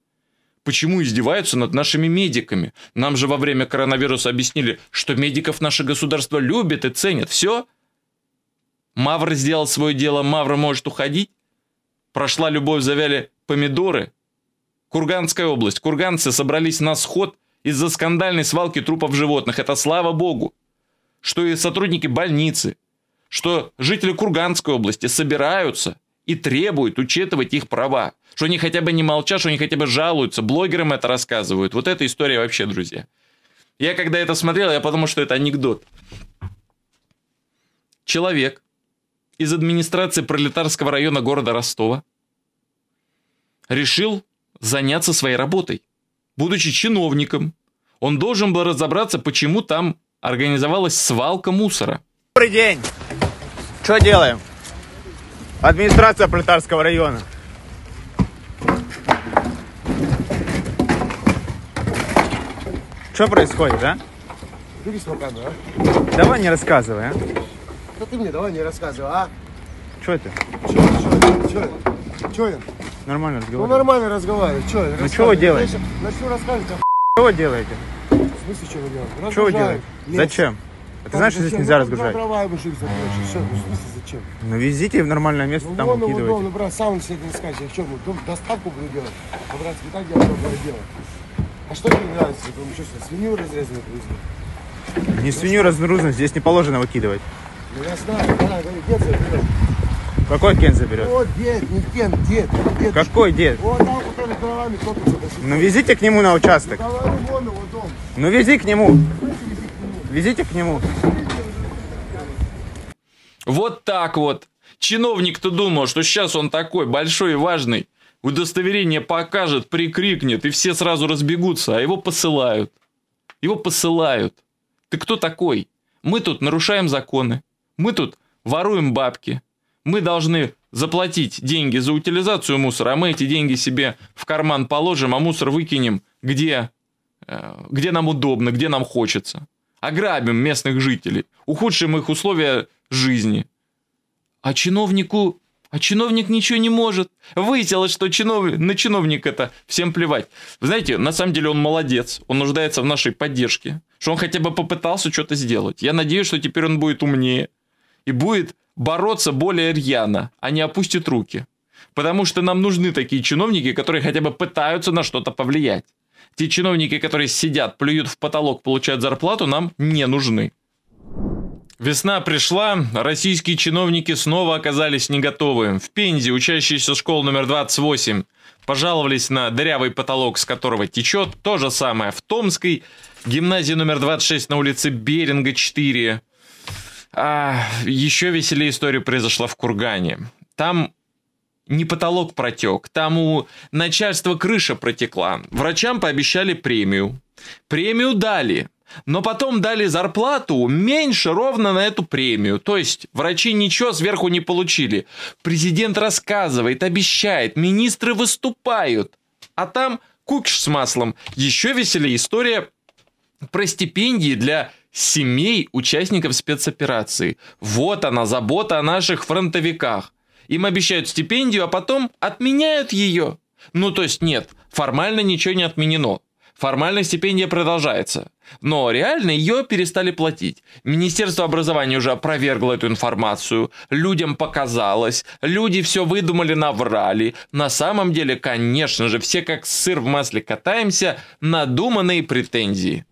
S1: Почему издеваются над нашими медиками? Нам же во время коронавируса объяснили, что медиков наше государство любит и ценит. Все? Мавр сделал свое дело, Мавр может уходить? Прошла любовь, завяли помидоры? Курганская область. Курганцы собрались на сход – из-за скандальной свалки трупов животных. Это слава богу, что и сотрудники больницы, что жители Курганской области собираются и требуют учитывать их права. Что они хотя бы не молчат, что они хотя бы жалуются, блогерам это рассказывают. Вот эта история вообще, друзья. Я когда это смотрел, я подумал, что это анекдот. Человек из администрации пролетарского района города Ростова решил заняться своей работой, будучи чиновником, он должен был разобраться, почему там организовалась свалка мусора. Добрый день! Что делаем? Администрация
S2: Пролетарского района. Что происходит, а? Бери свою а? Давай не рассказывай, а? Да ты мне давай не рассказывай, а? Что это? Что это? Что это? Что это? Нормально разговариваю. Ну нормально разговариваю. Что это? Ну что вы делаете? Начну рассказывать. А что вы делаете? В смысле, что вы делаете? Что вы делаете? Лес. Зачем?
S1: ты так, знаешь, что здесь нельзя ну, разгружать? Права
S2: ну, в смысле, зачем? Ну везите в нормальное место, ну, там вон, выкидывайте. Ну, ну, брат, сам себе не скажешь, я что, ну, доставку буду делать? А, брат, не так я буду делать. А что тебе нравится? Потому что, что свинью разрезанную привезли? Не свинью разрезанную, здесь не положено выкидывать. Ну, я знаю, да, где заберешь? Какой кен заберет? О, дед, не кен, дед. дед. Какой дед? Он там, вот который головами топится. Ну везите к нему на участок. Ну, давай, вон
S1: его дом. ну вези к нему. Везите к нему. Вот так вот. Чиновник-то думал, что сейчас он такой большой и важный. Удостоверение покажет, прикрикнет, и все сразу разбегутся, а его посылают. Его посылают. Ты кто такой? Мы тут нарушаем законы. Мы тут воруем бабки мы должны заплатить деньги за утилизацию мусора, а мы эти деньги себе в карман положим, а мусор выкинем, где, э, где нам удобно, где нам хочется. Ограбим местных жителей, ухудшим их условия жизни. А чиновнику... А чиновник ничего не может. Выяснилось, что чинов... на чиновника это всем плевать. Вы знаете, на самом деле он молодец. Он нуждается в нашей поддержке. Что он хотя бы попытался что-то сделать. Я надеюсь, что теперь он будет умнее. И будет бороться более рьяно, а не опустит руки. Потому что нам нужны такие чиновники, которые хотя бы пытаются на что-то повлиять. Те чиновники, которые сидят, плюют в потолок, получают зарплату, нам не нужны. Весна пришла, российские чиновники снова оказались не готовы. В Пензе учащиеся школ номер 28 пожаловались на дырявый потолок, с которого течет. То же самое в Томской, гимназии номер 26 на улице Беринга 4. А, еще веселее история произошла в Кургане. Там не потолок протек, там у начальства крыша протекла. Врачам пообещали премию. Премию дали, но потом дали зарплату меньше ровно на эту премию. То есть врачи ничего сверху не получили. Президент рассказывает, обещает, министры выступают. А там кукиш с маслом. Еще веселее история про стипендии для семей участников спецоперации. Вот она, забота о наших фронтовиках. Им обещают стипендию, а потом отменяют ее. Ну, то есть нет, формально ничего не отменено. Формально стипендия продолжается. Но реально ее перестали платить. Министерство образования уже опровергло эту информацию, людям показалось, люди все выдумали, наврали. На самом деле, конечно же, все как сыр в масле катаемся, надуманные претензии.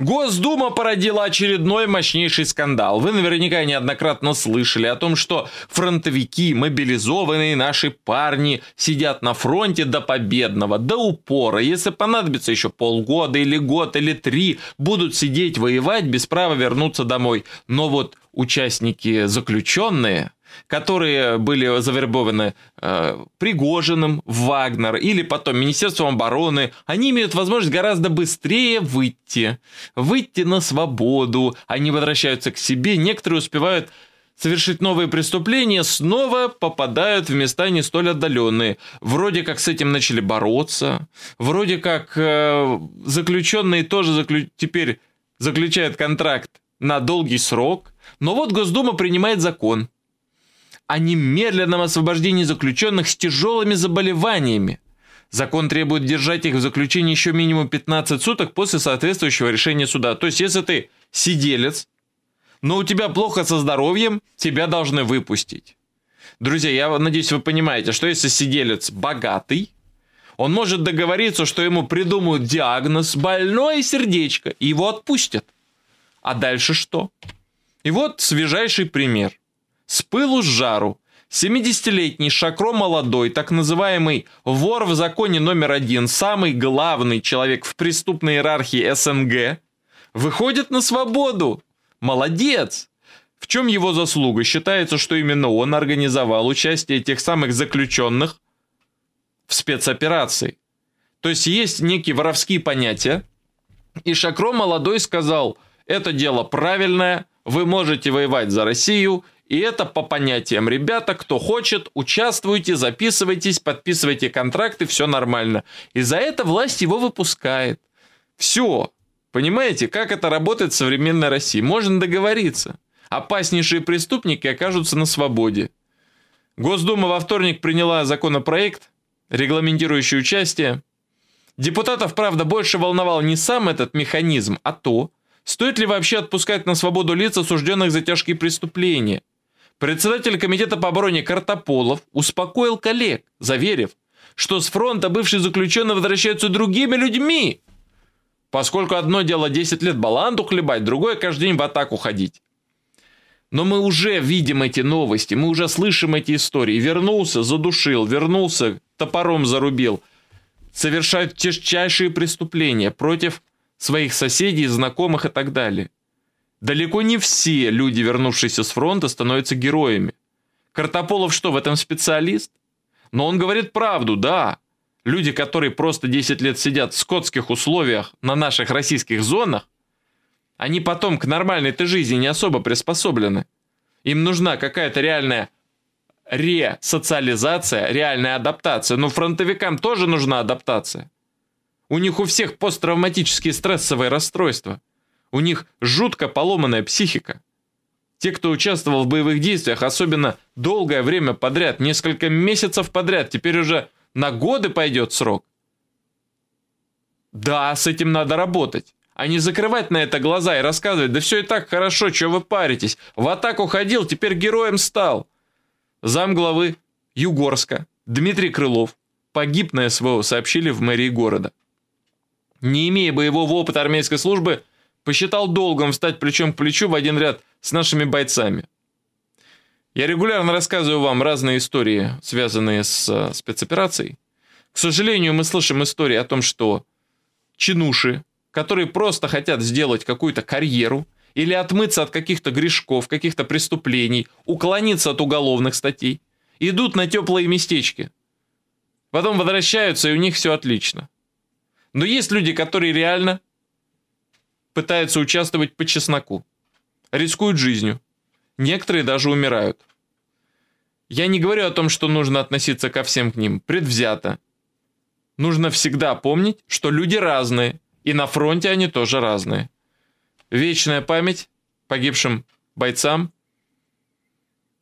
S1: Госдума породила очередной мощнейший скандал. Вы наверняка неоднократно слышали о том, что фронтовики, мобилизованные наши парни сидят на фронте до победного, до упора. Если понадобится еще полгода или год или три, будут сидеть воевать без права вернуться домой. Но вот участники заключенные, которые были завербованы э, Пригожиным в Вагнер или потом Министерством обороны, они имеют возможность гораздо быстрее выйти, выйти на свободу, они возвращаются к себе, некоторые успевают совершить новые преступления, снова попадают в места не столь отдаленные. Вроде как с этим начали бороться, вроде как э, заключенные тоже заклю... теперь заключают контракт на долгий срок, но вот Госдума принимает закон – о немедленном освобождении заключенных с тяжелыми заболеваниями. Закон требует держать их в заключении еще минимум 15 суток после соответствующего решения суда. То есть, если ты сиделец, но у тебя плохо со здоровьем, тебя должны выпустить. Друзья, я надеюсь, вы понимаете, что если сиделец богатый, он может договориться, что ему придумают диагноз больное сердечко, и его отпустят. А дальше что? И вот свежайший пример. С пылу с жару 70-летний Шакро Молодой, так называемый вор в законе номер один, самый главный человек в преступной иерархии СНГ, выходит на свободу. Молодец! В чем его заслуга? Считается, что именно он организовал участие тех самых заключенных в спецоперации. То есть есть некие воровские понятия, и Шакро Молодой сказал, это дело правильное, вы можете воевать за Россию, и это по понятиям. Ребята, кто хочет, участвуйте, записывайтесь, подписывайте контракты, все нормально. И за это власть его выпускает. Все. Понимаете, как это работает в современной России? Можно договориться. Опаснейшие преступники окажутся на свободе. Госдума во вторник приняла законопроект, регламентирующий участие. Депутатов, правда, больше волновал не сам этот механизм, а то, стоит ли вообще отпускать на свободу лиц, осужденных за тяжкие преступления. Председатель комитета по обороне Картополов успокоил коллег, заверив, что с фронта бывшие заключенные возвращаются другими людьми, поскольку одно дело 10 лет баланду хлебать, другое каждый день в атаку ходить. Но мы уже видим эти новости, мы уже слышим эти истории. Вернулся, задушил, вернулся, топором зарубил. Совершают тяжчайшие преступления против своих соседей, знакомых и так далее. Далеко не все люди, вернувшиеся с фронта, становятся героями. Картополов что, в этом специалист? Но он говорит правду, да. Люди, которые просто 10 лет сидят в скотских условиях на наших российских зонах, они потом к нормальной этой жизни не особо приспособлены. Им нужна какая-то реальная ресоциализация, реальная адаптация. Но фронтовикам тоже нужна адаптация. У них у всех посттравматические стрессовые расстройства – у них жутко поломанная психика. Те, кто участвовал в боевых действиях, особенно долгое время подряд, несколько месяцев подряд, теперь уже на годы пойдет срок. Да, с этим надо работать. А не закрывать на это глаза и рассказывать, да все и так хорошо, что вы паритесь. В атаку ходил, теперь героем стал. Зам главы Югорска Дмитрий Крылов погиб на СВО, сообщили в мэрии города. Не имея боевого опыта армейской службы, посчитал долгом встать плечом к плечу в один ряд с нашими бойцами. Я регулярно рассказываю вам разные истории, связанные с э, спецоперацией. К сожалению, мы слышим истории о том, что чинуши, которые просто хотят сделать какую-то карьеру или отмыться от каких-то грешков, каких-то преступлений, уклониться от уголовных статей, идут на теплые местечки. Потом возвращаются, и у них все отлично. Но есть люди, которые реально пытаются участвовать по чесноку, рискуют жизнью, некоторые даже умирают. Я не говорю о том, что нужно относиться ко всем к ним предвзято. Нужно всегда помнить, что люди разные, и на фронте они тоже разные. Вечная память погибшим бойцам,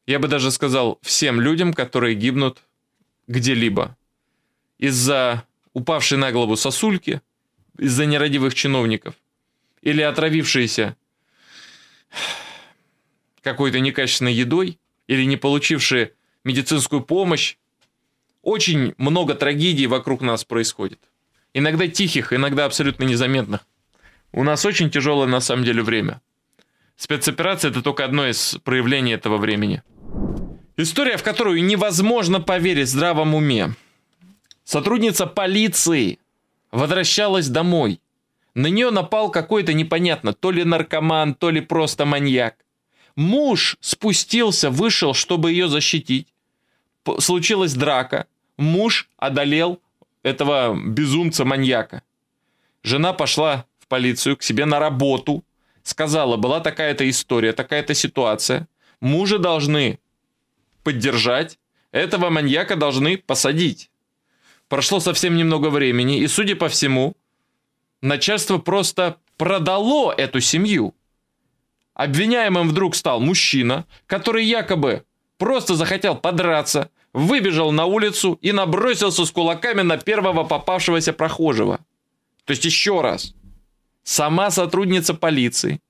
S1: я бы даже сказал всем людям, которые гибнут где-либо. Из-за упавшей на голову сосульки, из-за нерадивых чиновников – или отравившиеся какой-то некачественной едой, или не получившие медицинскую помощь. Очень много трагедий вокруг нас происходит. Иногда тихих, иногда абсолютно незаметных. У нас очень тяжелое на самом деле время. Спецоперация – это только одно из проявлений этого времени. История, в которую невозможно поверить в здравом уме. Сотрудница полиции возвращалась домой – на нее напал какой-то непонятно, то ли наркоман, то ли просто маньяк. Муж спустился, вышел, чтобы ее защитить. Случилась драка. Муж одолел этого безумца-маньяка. Жена пошла в полицию к себе на работу. Сказала, была такая-то история, такая-то ситуация. Мужа должны поддержать. Этого маньяка должны посадить. Прошло совсем немного времени, и, судя по всему, Начальство просто продало эту семью. Обвиняемым вдруг стал мужчина, который якобы просто захотел подраться, выбежал на улицу и набросился с кулаками на первого попавшегося прохожего. То есть еще раз, сама сотрудница полиции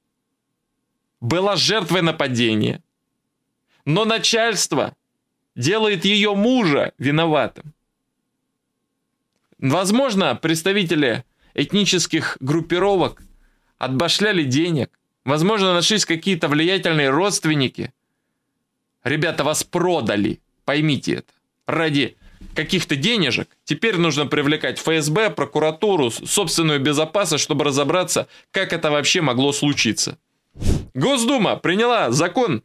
S1: была жертвой нападения, но начальство делает ее мужа виноватым. Возможно, представители этнических группировок, отбашляли денег. Возможно, нашлись какие-то влиятельные родственники. Ребята вас продали, поймите это. Ради каких-то денежек теперь нужно привлекать ФСБ, прокуратуру, собственную безопасность, чтобы разобраться, как это вообще могло случиться. Госдума приняла закон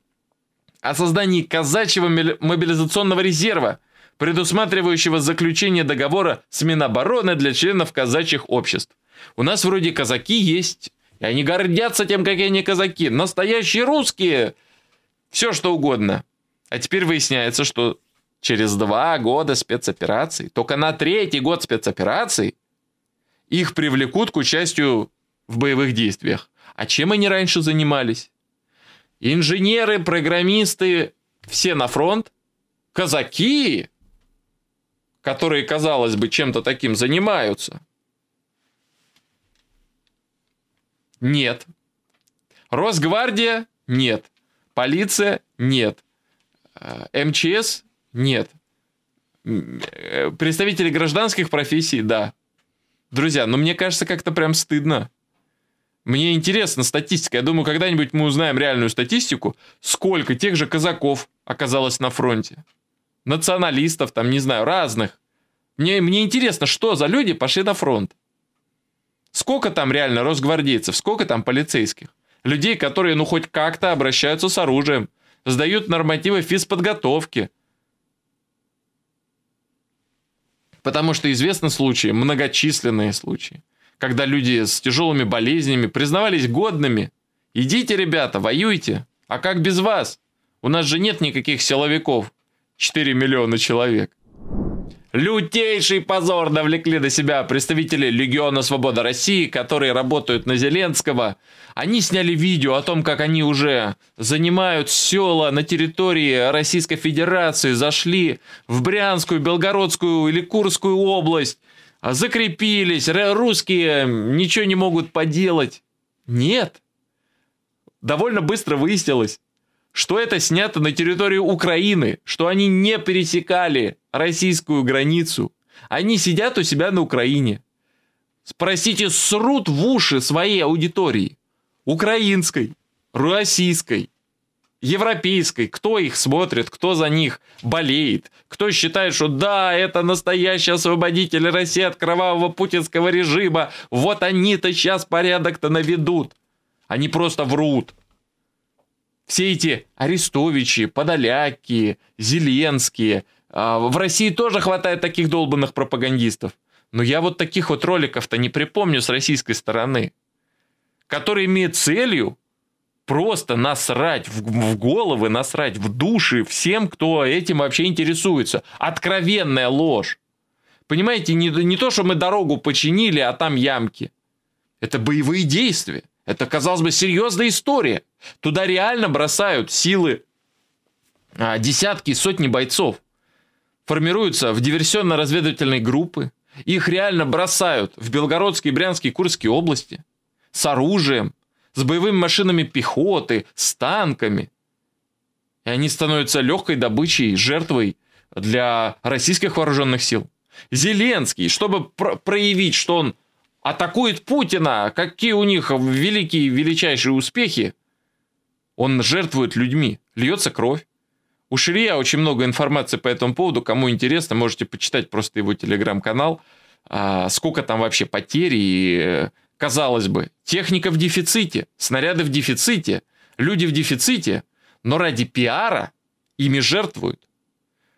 S1: о создании казачьего мобилизационного резерва – предусматривающего заключение договора с Минобороны для членов казачьих обществ. У нас вроде казаки есть, и они гордятся тем, какие они казаки, настоящие русские, все что угодно. А теперь выясняется, что через два года спецопераций, только на третий год спецопераций, их привлекут к участию в боевых действиях. А чем они раньше занимались? Инженеры, программисты, все на фронт. Казаки! которые, казалось бы, чем-то таким занимаются? Нет. Росгвардия? Нет. Полиция? Нет. Э, МЧС? Нет. Э, представители гражданских профессий? Да. Друзья, ну мне кажется, как-то прям стыдно. Мне интересна статистика. Я думаю, когда-нибудь мы узнаем реальную статистику, сколько тех же казаков оказалось на фронте националистов, там, не знаю, разных. Мне, мне интересно, что за люди пошли на фронт. Сколько там реально росгвардейцев, сколько там полицейских? Людей, которые, ну, хоть как-то обращаются с оружием, сдают нормативы физподготовки. Потому что известны случаи, многочисленные случаи, когда люди с тяжелыми болезнями признавались годными. Идите, ребята, воюйте. А как без вас? У нас же нет никаких силовиков. 4 миллиона человек. Лютейший позор навлекли на себя представители Легиона Свобода России, которые работают на Зеленского. Они сняли видео о том, как они уже занимают села на территории Российской Федерации, зашли в Брянскую, Белгородскую или Курскую область, закрепились, русские ничего не могут поделать. Нет. Довольно быстро выяснилось, что это снято на территории Украины, что они не пересекали российскую границу. Они сидят у себя на Украине. Спросите, срут в уши своей аудитории. Украинской, российской, европейской. Кто их смотрит, кто за них болеет, кто считает, что да, это настоящий освободитель России от кровавого путинского режима. Вот они-то сейчас порядок-то наведут. Они просто врут все эти Арестовичи, Подоляки, Зеленские. А, в России тоже хватает таких долбанных пропагандистов. Но я вот таких вот роликов-то не припомню с российской стороны, которые имеют целью просто насрать в, головы, насрать в души всем, кто этим вообще интересуется. Откровенная ложь. Понимаете, не, не то, что мы дорогу починили, а там ямки. Это боевые действия. Это, казалось бы, серьезная история. Туда реально бросают силы а, десятки сотни бойцов. Формируются в диверсионно-разведывательные группы. Их реально бросают в Белгородские, Брянские, Курские области. С оружием, с боевыми машинами пехоты, с танками. И они становятся легкой добычей, жертвой для российских вооруженных сил. Зеленский, чтобы про проявить, что он атакует Путина, какие у них великие, величайшие успехи, он жертвует людьми, льется кровь. У Ширия очень много информации по этому поводу. Кому интересно, можете почитать просто его телеграм-канал. А, сколько там вообще потерь и, э, казалось бы, техника в дефиците, снаряды в дефиците, люди в дефиците, но ради пиара ими жертвуют.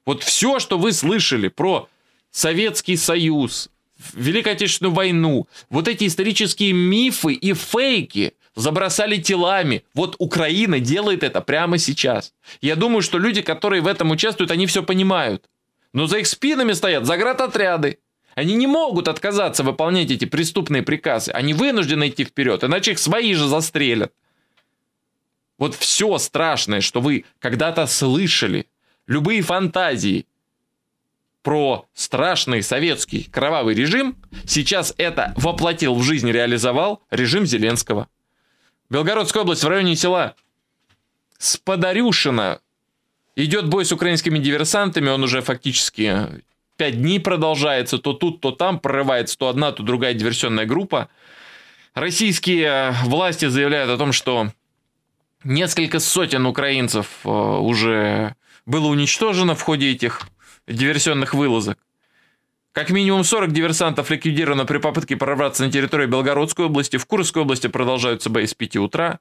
S1: Вот все, что вы слышали про Советский Союз, Великую Отечественную войну, вот эти исторические мифы и фейки – забросали телами. Вот Украина делает это прямо сейчас. Я думаю, что люди, которые в этом участвуют, они все понимают. Но за их спинами стоят заградотряды. Они не могут отказаться выполнять эти преступные приказы. Они вынуждены идти вперед, иначе их свои же застрелят. Вот все страшное, что вы когда-то слышали, любые фантазии про страшный советский кровавый режим, сейчас это воплотил в жизнь, реализовал режим Зеленского. Белгородская область, в районе села Сподарюшина. Идет бой с украинскими диверсантами, он уже фактически пять дней продолжается, то тут, то там прорывается, то одна, то другая диверсионная группа. Российские э, власти заявляют о том, что несколько сотен украинцев э, уже было уничтожено в ходе этих диверсионных вылазок. Как минимум 40 диверсантов ликвидировано при попытке прорваться на территорию Белгородской области. В Курской области продолжаются бои с 5 утра.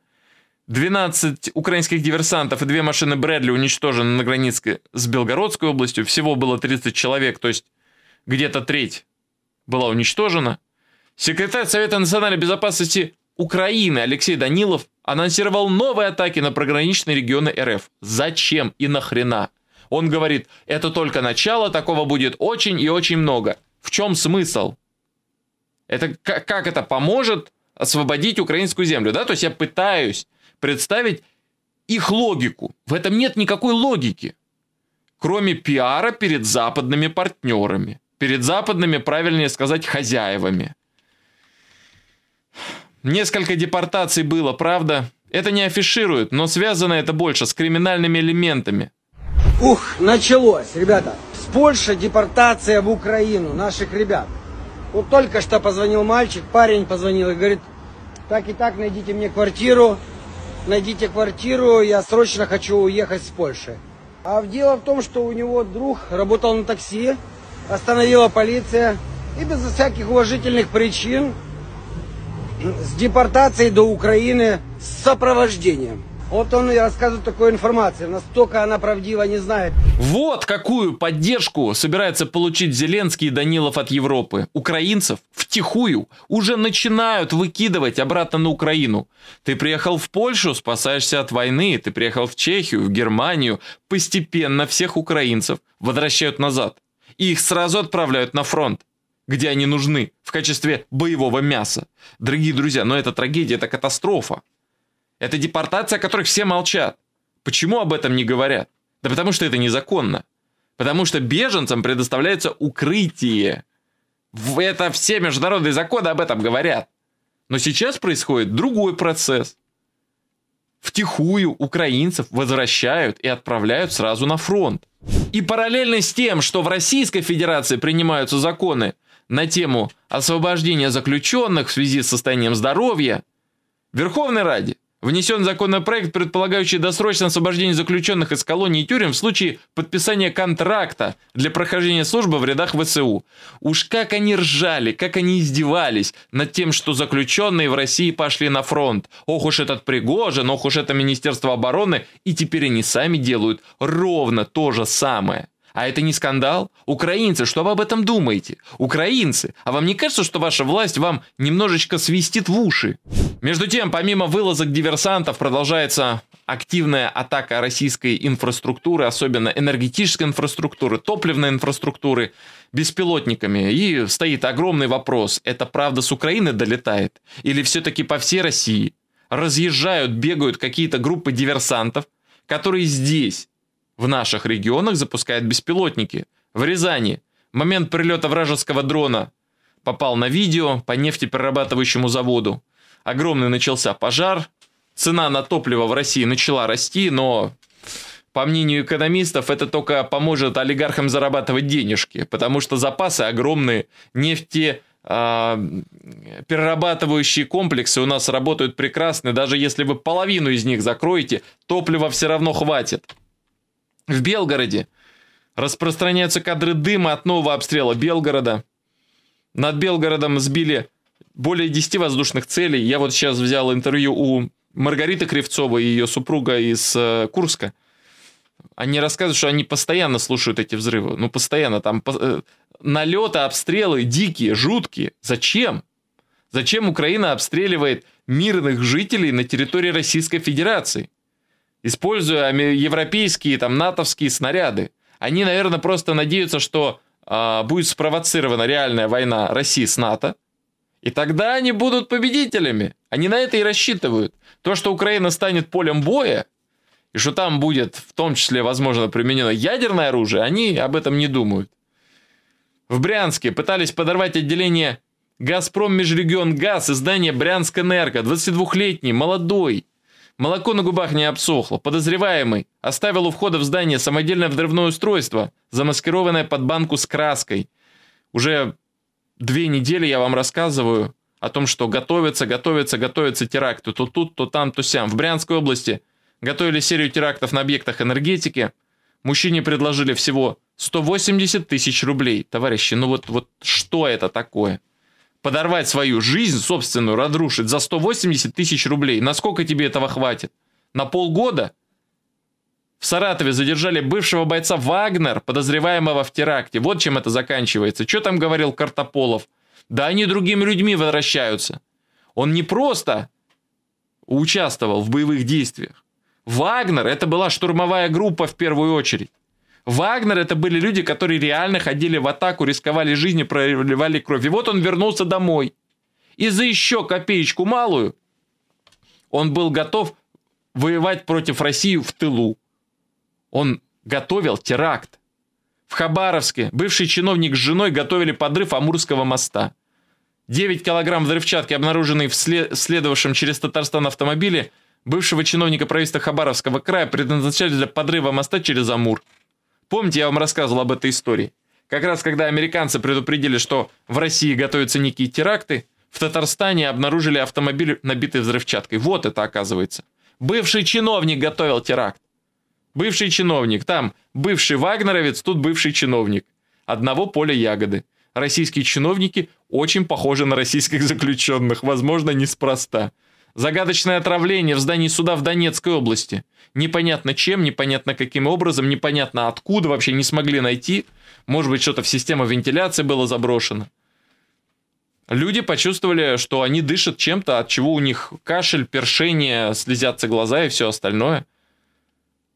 S1: 12 украинских диверсантов и две машины Брэдли уничтожены на границе с Белгородской областью. Всего было 30 человек, то есть где-то треть была уничтожена. Секретарь Совета национальной безопасности Украины Алексей Данилов анонсировал новые атаки на пограничные регионы РФ. Зачем и нахрена? хрена? Он говорит, это только начало, такого будет очень и очень много. В чем смысл? Это как это поможет освободить украинскую землю, да? То есть я пытаюсь представить их логику. В этом нет никакой логики, кроме пиара перед западными партнерами, перед западными, правильнее сказать, хозяевами. Несколько депортаций было, правда? Это не афишируют, но связано это больше с криминальными элементами.
S2: Ух, началось, ребята. С Польши депортация в Украину наших ребят. Вот только что позвонил мальчик, парень позвонил и говорит, так и так найдите мне квартиру, найдите квартиру, я срочно хочу уехать с Польши. А дело в том, что у него друг работал на такси, остановила полиция и без всяких уважительных причин с депортацией до Украины с сопровождением. Вот он и рассказывает такую информацию. Настолько она правдива не знает.
S1: Вот какую поддержку собирается получить Зеленский и Данилов от Европы. Украинцев втихую уже начинают выкидывать обратно на Украину. Ты приехал в Польшу, спасаешься от войны. Ты приехал в Чехию, в Германию. Постепенно всех украинцев возвращают назад. И их сразу отправляют на фронт где они нужны в качестве боевого мяса. Дорогие друзья, но это трагедия, это катастрофа. Это депортация, о которой все молчат. Почему об этом не говорят? Да потому что это незаконно. Потому что беженцам предоставляется укрытие. Это все международные законы об этом говорят. Но сейчас происходит другой процесс. Втихую украинцев возвращают и отправляют сразу на фронт. И параллельно с тем, что в Российской Федерации принимаются законы на тему освобождения заключенных в связи с состоянием здоровья, в Верховной Раде внесен законопроект, предполагающий досрочное освобождение заключенных из колоний и тюрем в случае подписания контракта для прохождения службы в рядах ВСУ. Уж как они ржали, как они издевались над тем, что заключенные в России пошли на фронт. Ох уж этот Пригожин, ох уж это Министерство обороны, и теперь они сами делают ровно то же самое. А это не скандал? Украинцы, что вы об этом думаете? Украинцы, а вам не кажется, что ваша власть вам немножечко свистит в уши? Между тем, помимо вылазок диверсантов, продолжается активная атака российской инфраструктуры, особенно энергетической инфраструктуры, топливной инфраструктуры, беспилотниками. И стоит огромный вопрос, это правда с Украины долетает? Или все-таки по всей России? Разъезжают, бегают какие-то группы диверсантов, которые здесь в наших регионах запускают беспилотники. В Рязани. Момент прилета вражеского дрона. Попал на видео по нефтеперерабатывающему заводу. Огромный начался пожар. Цена на топливо в России начала расти, но по мнению экономистов, это только поможет олигархам зарабатывать денежки, потому что запасы огромные, нефти а, перерабатывающие комплексы у нас работают прекрасно, даже если вы половину из них закроете, топлива все равно хватит. В Белгороде распространяются кадры дыма от нового обстрела Белгорода. Над Белгородом сбили более 10 воздушных целей. Я вот сейчас взял интервью у Маргариты Кривцовой и ее супруга из э, Курска. Они рассказывают, что они постоянно слушают эти взрывы. Ну, постоянно. Там э, налеты, обстрелы дикие, жуткие. Зачем? Зачем Украина обстреливает мирных жителей на территории Российской Федерации? используя европейские, там, натовские снаряды. Они, наверное, просто надеются, что э, будет спровоцирована реальная война России с НАТО, и тогда они будут победителями. Они на это и рассчитывают. То, что Украина станет полем боя, и что там будет в том числе, возможно, применено ядерное оружие, они об этом не думают. В Брянске пытались подорвать отделение «Газпром Межрегион Газ» из здания Энерго. 22-летний, молодой, Молоко на губах не обсохло. Подозреваемый оставил у входа в здание самодельное взрывное устройство, замаскированное под банку с краской. Уже две недели я вам рассказываю о том, что готовятся, готовятся, готовятся теракты то тут, то там, то сям. В Брянской области готовили серию терактов на объектах энергетики. Мужчине предложили всего 180 тысяч рублей. Товарищи, ну вот, вот что это такое? подорвать свою жизнь, собственную, разрушить за 180 тысяч рублей. Насколько тебе этого хватит? На полгода? В Саратове задержали бывшего бойца Вагнер, подозреваемого в теракте. Вот чем это заканчивается. Что там говорил Картополов? Да они другими людьми возвращаются. Он не просто участвовал в боевых действиях. Вагнер – это была штурмовая группа в первую очередь. Вагнер это были люди, которые реально ходили в атаку, рисковали жизнью, проливали кровь. И вот он вернулся домой. И за еще копеечку малую он был готов воевать против России в тылу. Он готовил теракт. В Хабаровске бывший чиновник с женой готовили подрыв Амурского моста. 9 килограмм взрывчатки, обнаруженные в следовавшем через Татарстан автомобиле, бывшего чиновника правительства Хабаровского края предназначались для подрыва моста через Амур. Помните, я вам рассказывал об этой истории? Как раз когда американцы предупредили, что в России готовятся некие теракты, в Татарстане обнаружили автомобиль, набитый взрывчаткой. Вот это оказывается. Бывший чиновник готовил теракт. Бывший чиновник. Там бывший вагнеровец, тут бывший чиновник. Одного поля ягоды. Российские чиновники очень похожи на российских заключенных. Возможно, неспроста. Загадочное отравление в здании суда в Донецкой области. Непонятно чем, непонятно каким образом, непонятно откуда вообще не смогли найти. Может быть, что-то в систему вентиляции было заброшено. Люди почувствовали, что они дышат чем-то, от чего у них кашель, першение, слезятся глаза и все остальное.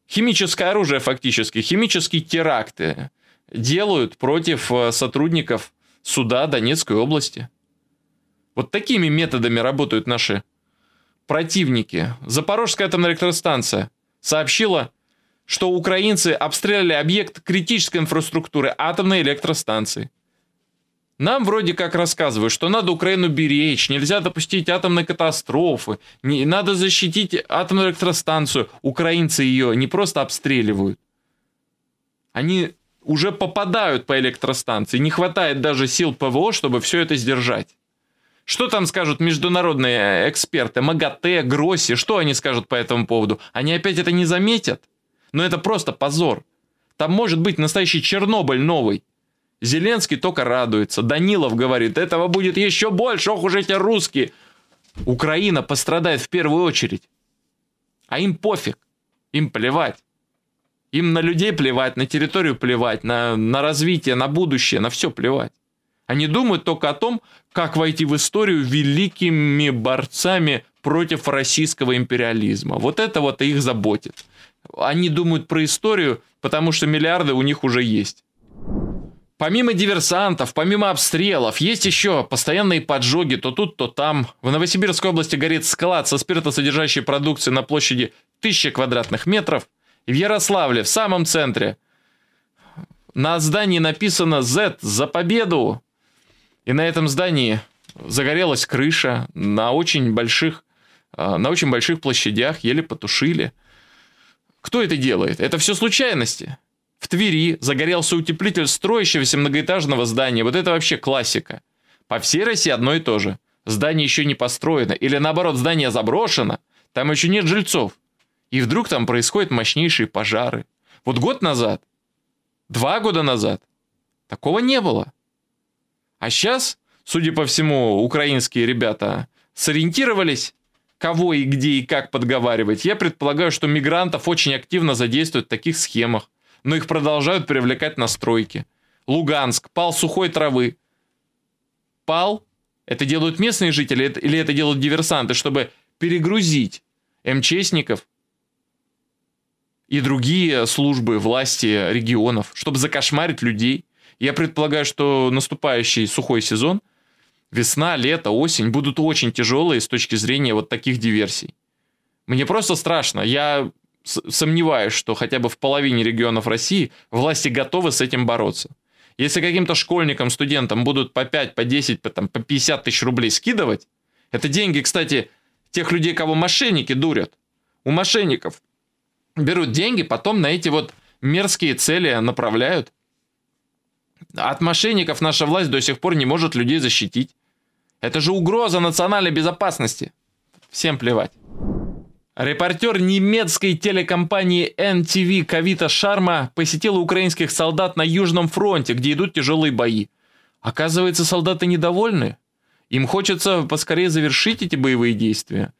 S1: Химическое оружие фактически, химические теракты делают против э, сотрудников суда Донецкой области. Вот такими методами работают наши противники, Запорожская атомная электростанция сообщила, что украинцы обстреляли объект критической инфраструктуры атомной электростанции. Нам вроде как рассказывают, что надо Украину беречь, нельзя допустить атомной катастрофы, не, надо защитить атомную электростанцию. Украинцы ее не просто обстреливают, они уже попадают по электростанции, не хватает даже сил ПВО, чтобы все это сдержать. Что там скажут международные э, эксперты, МАГАТЭ, Гросси, что они скажут по этому поводу? Они опять это не заметят? Но ну, это просто позор. Там может быть настоящий Чернобыль новый. Зеленский только радуется. Данилов говорит, этого будет еще больше, ох уж эти русские. Украина пострадает в первую очередь. А им пофиг, им плевать. Им на людей плевать, на территорию плевать, на, на развитие, на будущее, на все плевать. Они думают только о том, как войти в историю великими борцами против российского империализма. Вот это вот их заботит. Они думают про историю, потому что миллиарды у них уже есть. Помимо диверсантов, помимо обстрелов, есть еще постоянные поджоги то тут, то там. В Новосибирской области горит склад со спиртосодержащей продукцией на площади 1000 квадратных метров. в Ярославле, в самом центре, на здании написано Z за победу. И на этом здании загорелась крыша на очень больших, а, на очень больших площадях, еле потушили. Кто это делает? Это все случайности. В Твери загорелся утеплитель строящегося многоэтажного здания. Вот это вообще классика. По всей России одно и то же. Здание еще не построено. Или наоборот, здание заброшено. Там еще нет жильцов. И вдруг там происходят мощнейшие пожары. Вот год назад, два года назад такого не было. А сейчас, судя по всему, украинские ребята сориентировались, кого и где и как подговаривать. Я предполагаю, что мигрантов очень активно задействуют в таких схемах, но их продолжают привлекать на стройки. Луганск, пал сухой травы. Пал? Это делают местные жители или это делают диверсанты, чтобы перегрузить МЧСников и другие службы власти регионов, чтобы закошмарить людей? Я предполагаю, что наступающий сухой сезон, весна, лето, осень будут очень тяжелые с точки зрения вот таких диверсий. Мне просто страшно. Я сомневаюсь, что хотя бы в половине регионов России власти готовы с этим бороться. Если каким-то школьникам, студентам будут по 5, по 10, по, там, по 50 тысяч рублей скидывать, это деньги, кстати, тех людей, кого мошенники дурят. У мошенников берут деньги, потом на эти вот мерзкие цели направляют. От мошенников наша власть до сих пор не может людей защитить. Это же угроза национальной безопасности. Всем плевать. Репортер немецкой телекомпании NTV Кавита Шарма посетил украинских солдат на Южном фронте, где идут тяжелые бои. Оказывается, солдаты недовольны. Им хочется поскорее завершить эти боевые действия.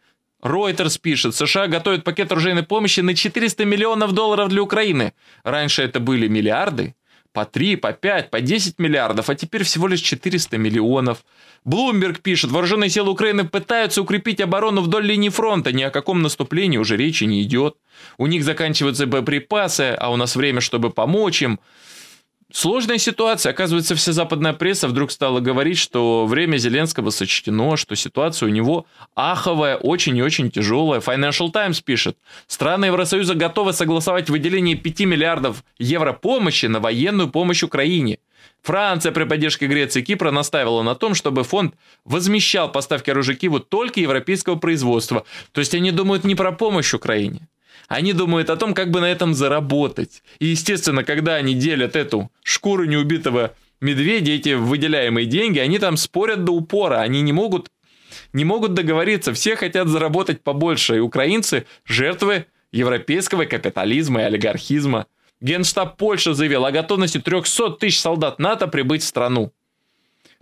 S1: Reuters пишет, США готовят пакет оружейной помощи на 400 миллионов долларов для Украины. Раньше это были миллиарды по 3, по 5, по 10 миллиардов, а теперь всего лишь 400 миллионов. Блумберг пишет, вооруженные силы Украины пытаются укрепить оборону вдоль линии фронта, ни о каком наступлении уже речи не идет. У них заканчиваются боеприпасы, а у нас время, чтобы помочь им. Сложная ситуация. Оказывается, вся западная пресса вдруг стала говорить, что время Зеленского сочтено, что ситуация у него аховая, очень и очень тяжелая. Financial Times пишет, страны Евросоюза готовы согласовать выделение 5 миллиардов евро помощи на военную помощь Украине. Франция при поддержке Греции и Кипра настаивала на том, чтобы фонд возмещал поставки оружия Киеву только европейского производства. То есть они думают не про помощь Украине, они думают о том, как бы на этом заработать. И, естественно, когда они делят эту шкуру неубитого медведя, эти выделяемые деньги, они там спорят до упора, они не могут, не могут договориться, все хотят заработать побольше, и украинцы – жертвы европейского капитализма и олигархизма. Генштаб Польши заявил о готовности 300 тысяч солдат НАТО прибыть в страну.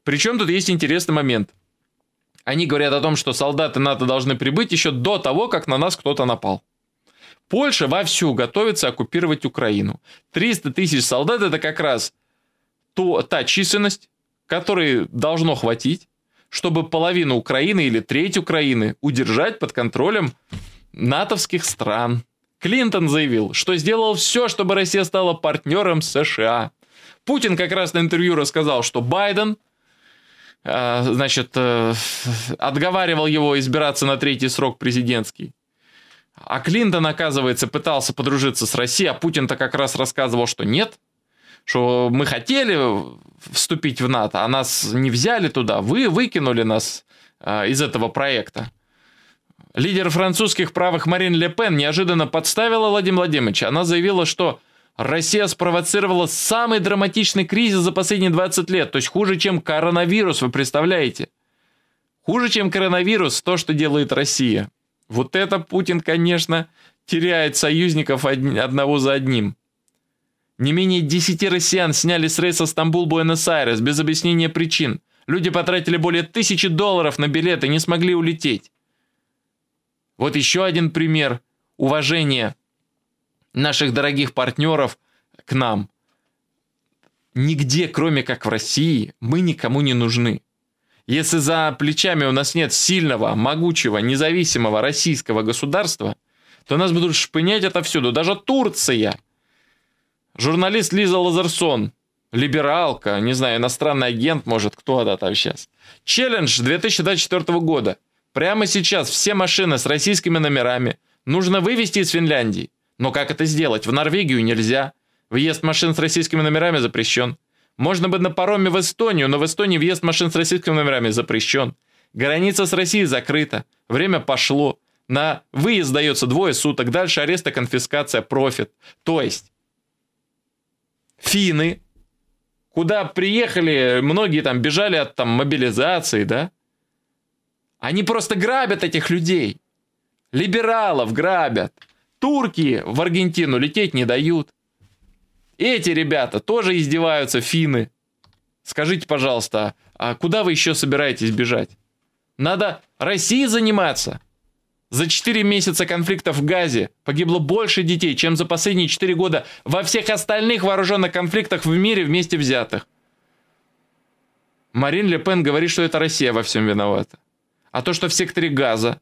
S1: Причем тут есть интересный момент. Они говорят о том, что солдаты НАТО должны прибыть еще до того, как на нас кто-то напал. Польша вовсю готовится оккупировать Украину. 300 тысяч солдат – это как раз то, та численность, которой должно хватить, чтобы половину Украины или треть Украины удержать под контролем натовских стран. Клинтон заявил, что сделал все, чтобы Россия стала партнером США. Путин как раз на интервью рассказал, что Байден э, значит, э, отговаривал его избираться на третий срок президентский. А Клинтон, оказывается, пытался подружиться с Россией, а Путин-то как раз рассказывал, что нет, что мы хотели вступить в НАТО, а нас не взяли туда, вы выкинули нас э, из этого проекта. Лидер французских правых Марин Ле Пен неожиданно подставила Владимира Владимировича. Она заявила, что Россия спровоцировала самый драматичный кризис за последние 20 лет. То есть хуже, чем коронавирус, вы представляете? Хуже, чем коронавирус, то, что делает Россия. Вот это Путин, конечно, теряет союзников од... одного за одним. Не менее 10 россиян сняли с рейса Стамбул-Буэнос-Айрес без объяснения причин. Люди потратили более тысячи долларов на билеты и не смогли улететь. Вот еще один пример уважения наших дорогих партнеров к нам. Нигде, кроме как в России, мы никому не нужны. Если за плечами у нас нет сильного, могучего, независимого российского государства, то нас будут шпынять отовсюду, даже Турция. Журналист Лиза Лазерсон, либералка, не знаю, иностранный агент, может, кто она там сейчас. Челлендж 2024 года. Прямо сейчас все машины с российскими номерами нужно вывести из Финляндии. Но как это сделать? В Норвегию нельзя. Въезд машин с российскими номерами запрещен. Можно бы на пароме в Эстонию, но в Эстонии въезд машин с российскими номерами запрещен. Граница с Россией закрыта. Время пошло. На выезд дается двое суток, дальше арест и конфискация, профит. То есть, финны, куда приехали, многие там бежали от там мобилизации, да? Они просто грабят этих людей. Либералов грабят. Турки в Аргентину лететь не дают. Эти ребята тоже издеваются, финны. Скажите, пожалуйста, а куда вы еще собираетесь бежать? Надо России заниматься. За 4 месяца конфликта в Газе погибло больше детей, чем за последние 4 года во всех остальных вооруженных конфликтах в мире вместе взятых. Марин Ле Пен говорит, что это Россия во всем виновата. А то, что в секторе Газа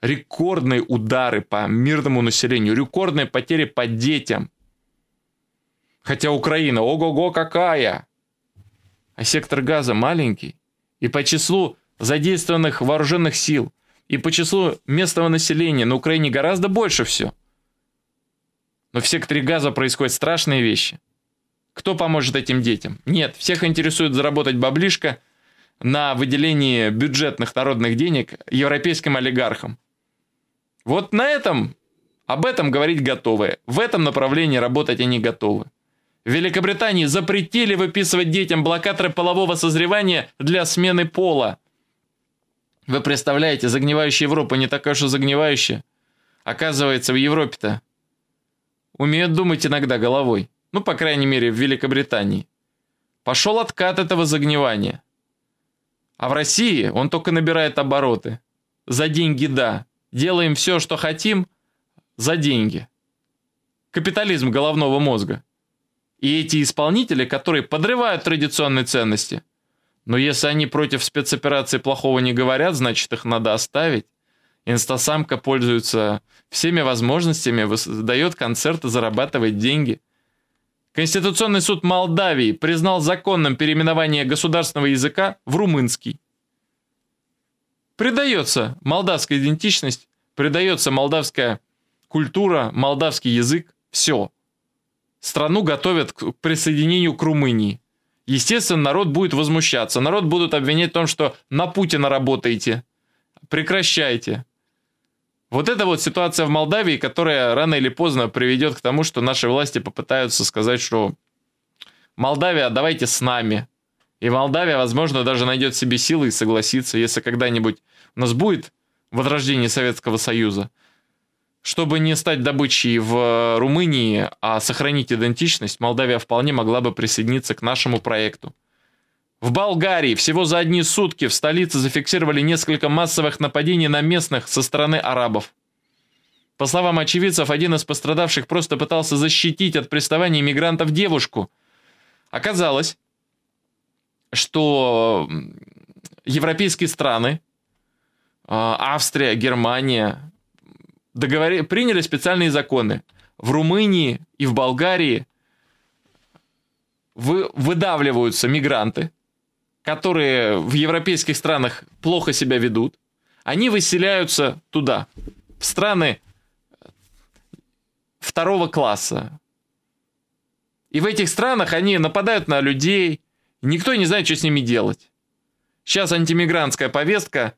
S1: рекордные удары по мирному населению, рекордные потери по детям – Хотя Украина, ого-го, какая! А сектор газа маленький. И по числу задействованных вооруженных сил, и по числу местного населения на Украине гораздо больше все. Но в секторе газа происходят страшные вещи. Кто поможет этим детям? Нет, всех интересует заработать баблишко на выделении бюджетных народных денег европейским олигархам. Вот на этом, об этом говорить готовы. В этом направлении работать они готовы. В Великобритании запретили выписывать детям блокаторы полового созревания для смены пола. Вы представляете, загнивающая Европа не такая уж и загнивающая. Оказывается, в Европе-то умеют думать иногда головой. Ну, по крайней мере, в Великобритании. Пошел откат этого загнивания. А в России он только набирает обороты. За деньги да. Делаем все, что хотим, за деньги. Капитализм головного мозга и эти исполнители, которые подрывают традиционные ценности. Но если они против спецоперации плохого не говорят, значит их надо оставить. Инстасамка пользуется всеми возможностями, дает концерты, зарабатывает деньги. Конституционный суд Молдавии признал законным переименование государственного языка в румынский. Придается молдавская идентичность, придается молдавская культура, молдавский язык, все – страну готовят к присоединению к Румынии. Естественно, народ будет возмущаться. Народ будут обвинять в том, что на Путина работаете, прекращайте. Вот эта вот ситуация в Молдавии, которая рано или поздно приведет к тому, что наши власти попытаются сказать, что Молдавия, давайте с нами. И Молдавия, возможно, даже найдет себе силы и согласится, если когда-нибудь у нас будет возрождение Советского Союза. Чтобы не стать добычей в э, Румынии, а сохранить идентичность, Молдавия вполне могла бы присоединиться к нашему проекту. В Болгарии всего за одни сутки в столице зафиксировали несколько массовых нападений на местных со стороны арабов. По словам очевидцев, один из пострадавших просто пытался защитить от приставания мигрантов девушку. Оказалось, что европейские страны, э, Австрия, Германия, договори... приняли специальные законы. В Румынии и в Болгарии вы... выдавливаются мигранты, которые в европейских странах плохо себя ведут. Они выселяются туда, в страны второго класса. И в этих странах они нападают на людей, никто не знает, что с ними делать. Сейчас антимигрантская повестка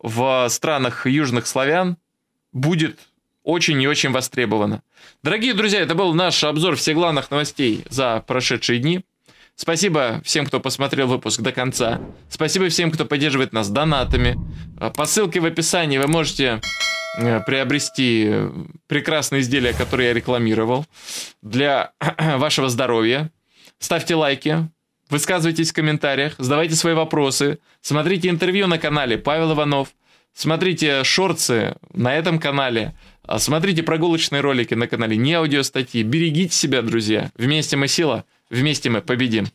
S1: в странах южных славян – будет очень и очень востребовано. Дорогие друзья, это был наш обзор всех главных новостей за прошедшие дни. Спасибо всем, кто посмотрел выпуск до конца. Спасибо всем, кто поддерживает нас донатами. По ссылке в описании вы можете э, приобрести прекрасные изделия, которые я рекламировал для вашего здоровья. Ставьте лайки, высказывайтесь в комментариях, задавайте свои вопросы, смотрите интервью на канале Павел Иванов – Смотрите шорцы на этом канале. А смотрите прогулочные ролики на канале Не Аудио Статьи. Берегите себя, друзья. Вместе мы сила, вместе мы победим.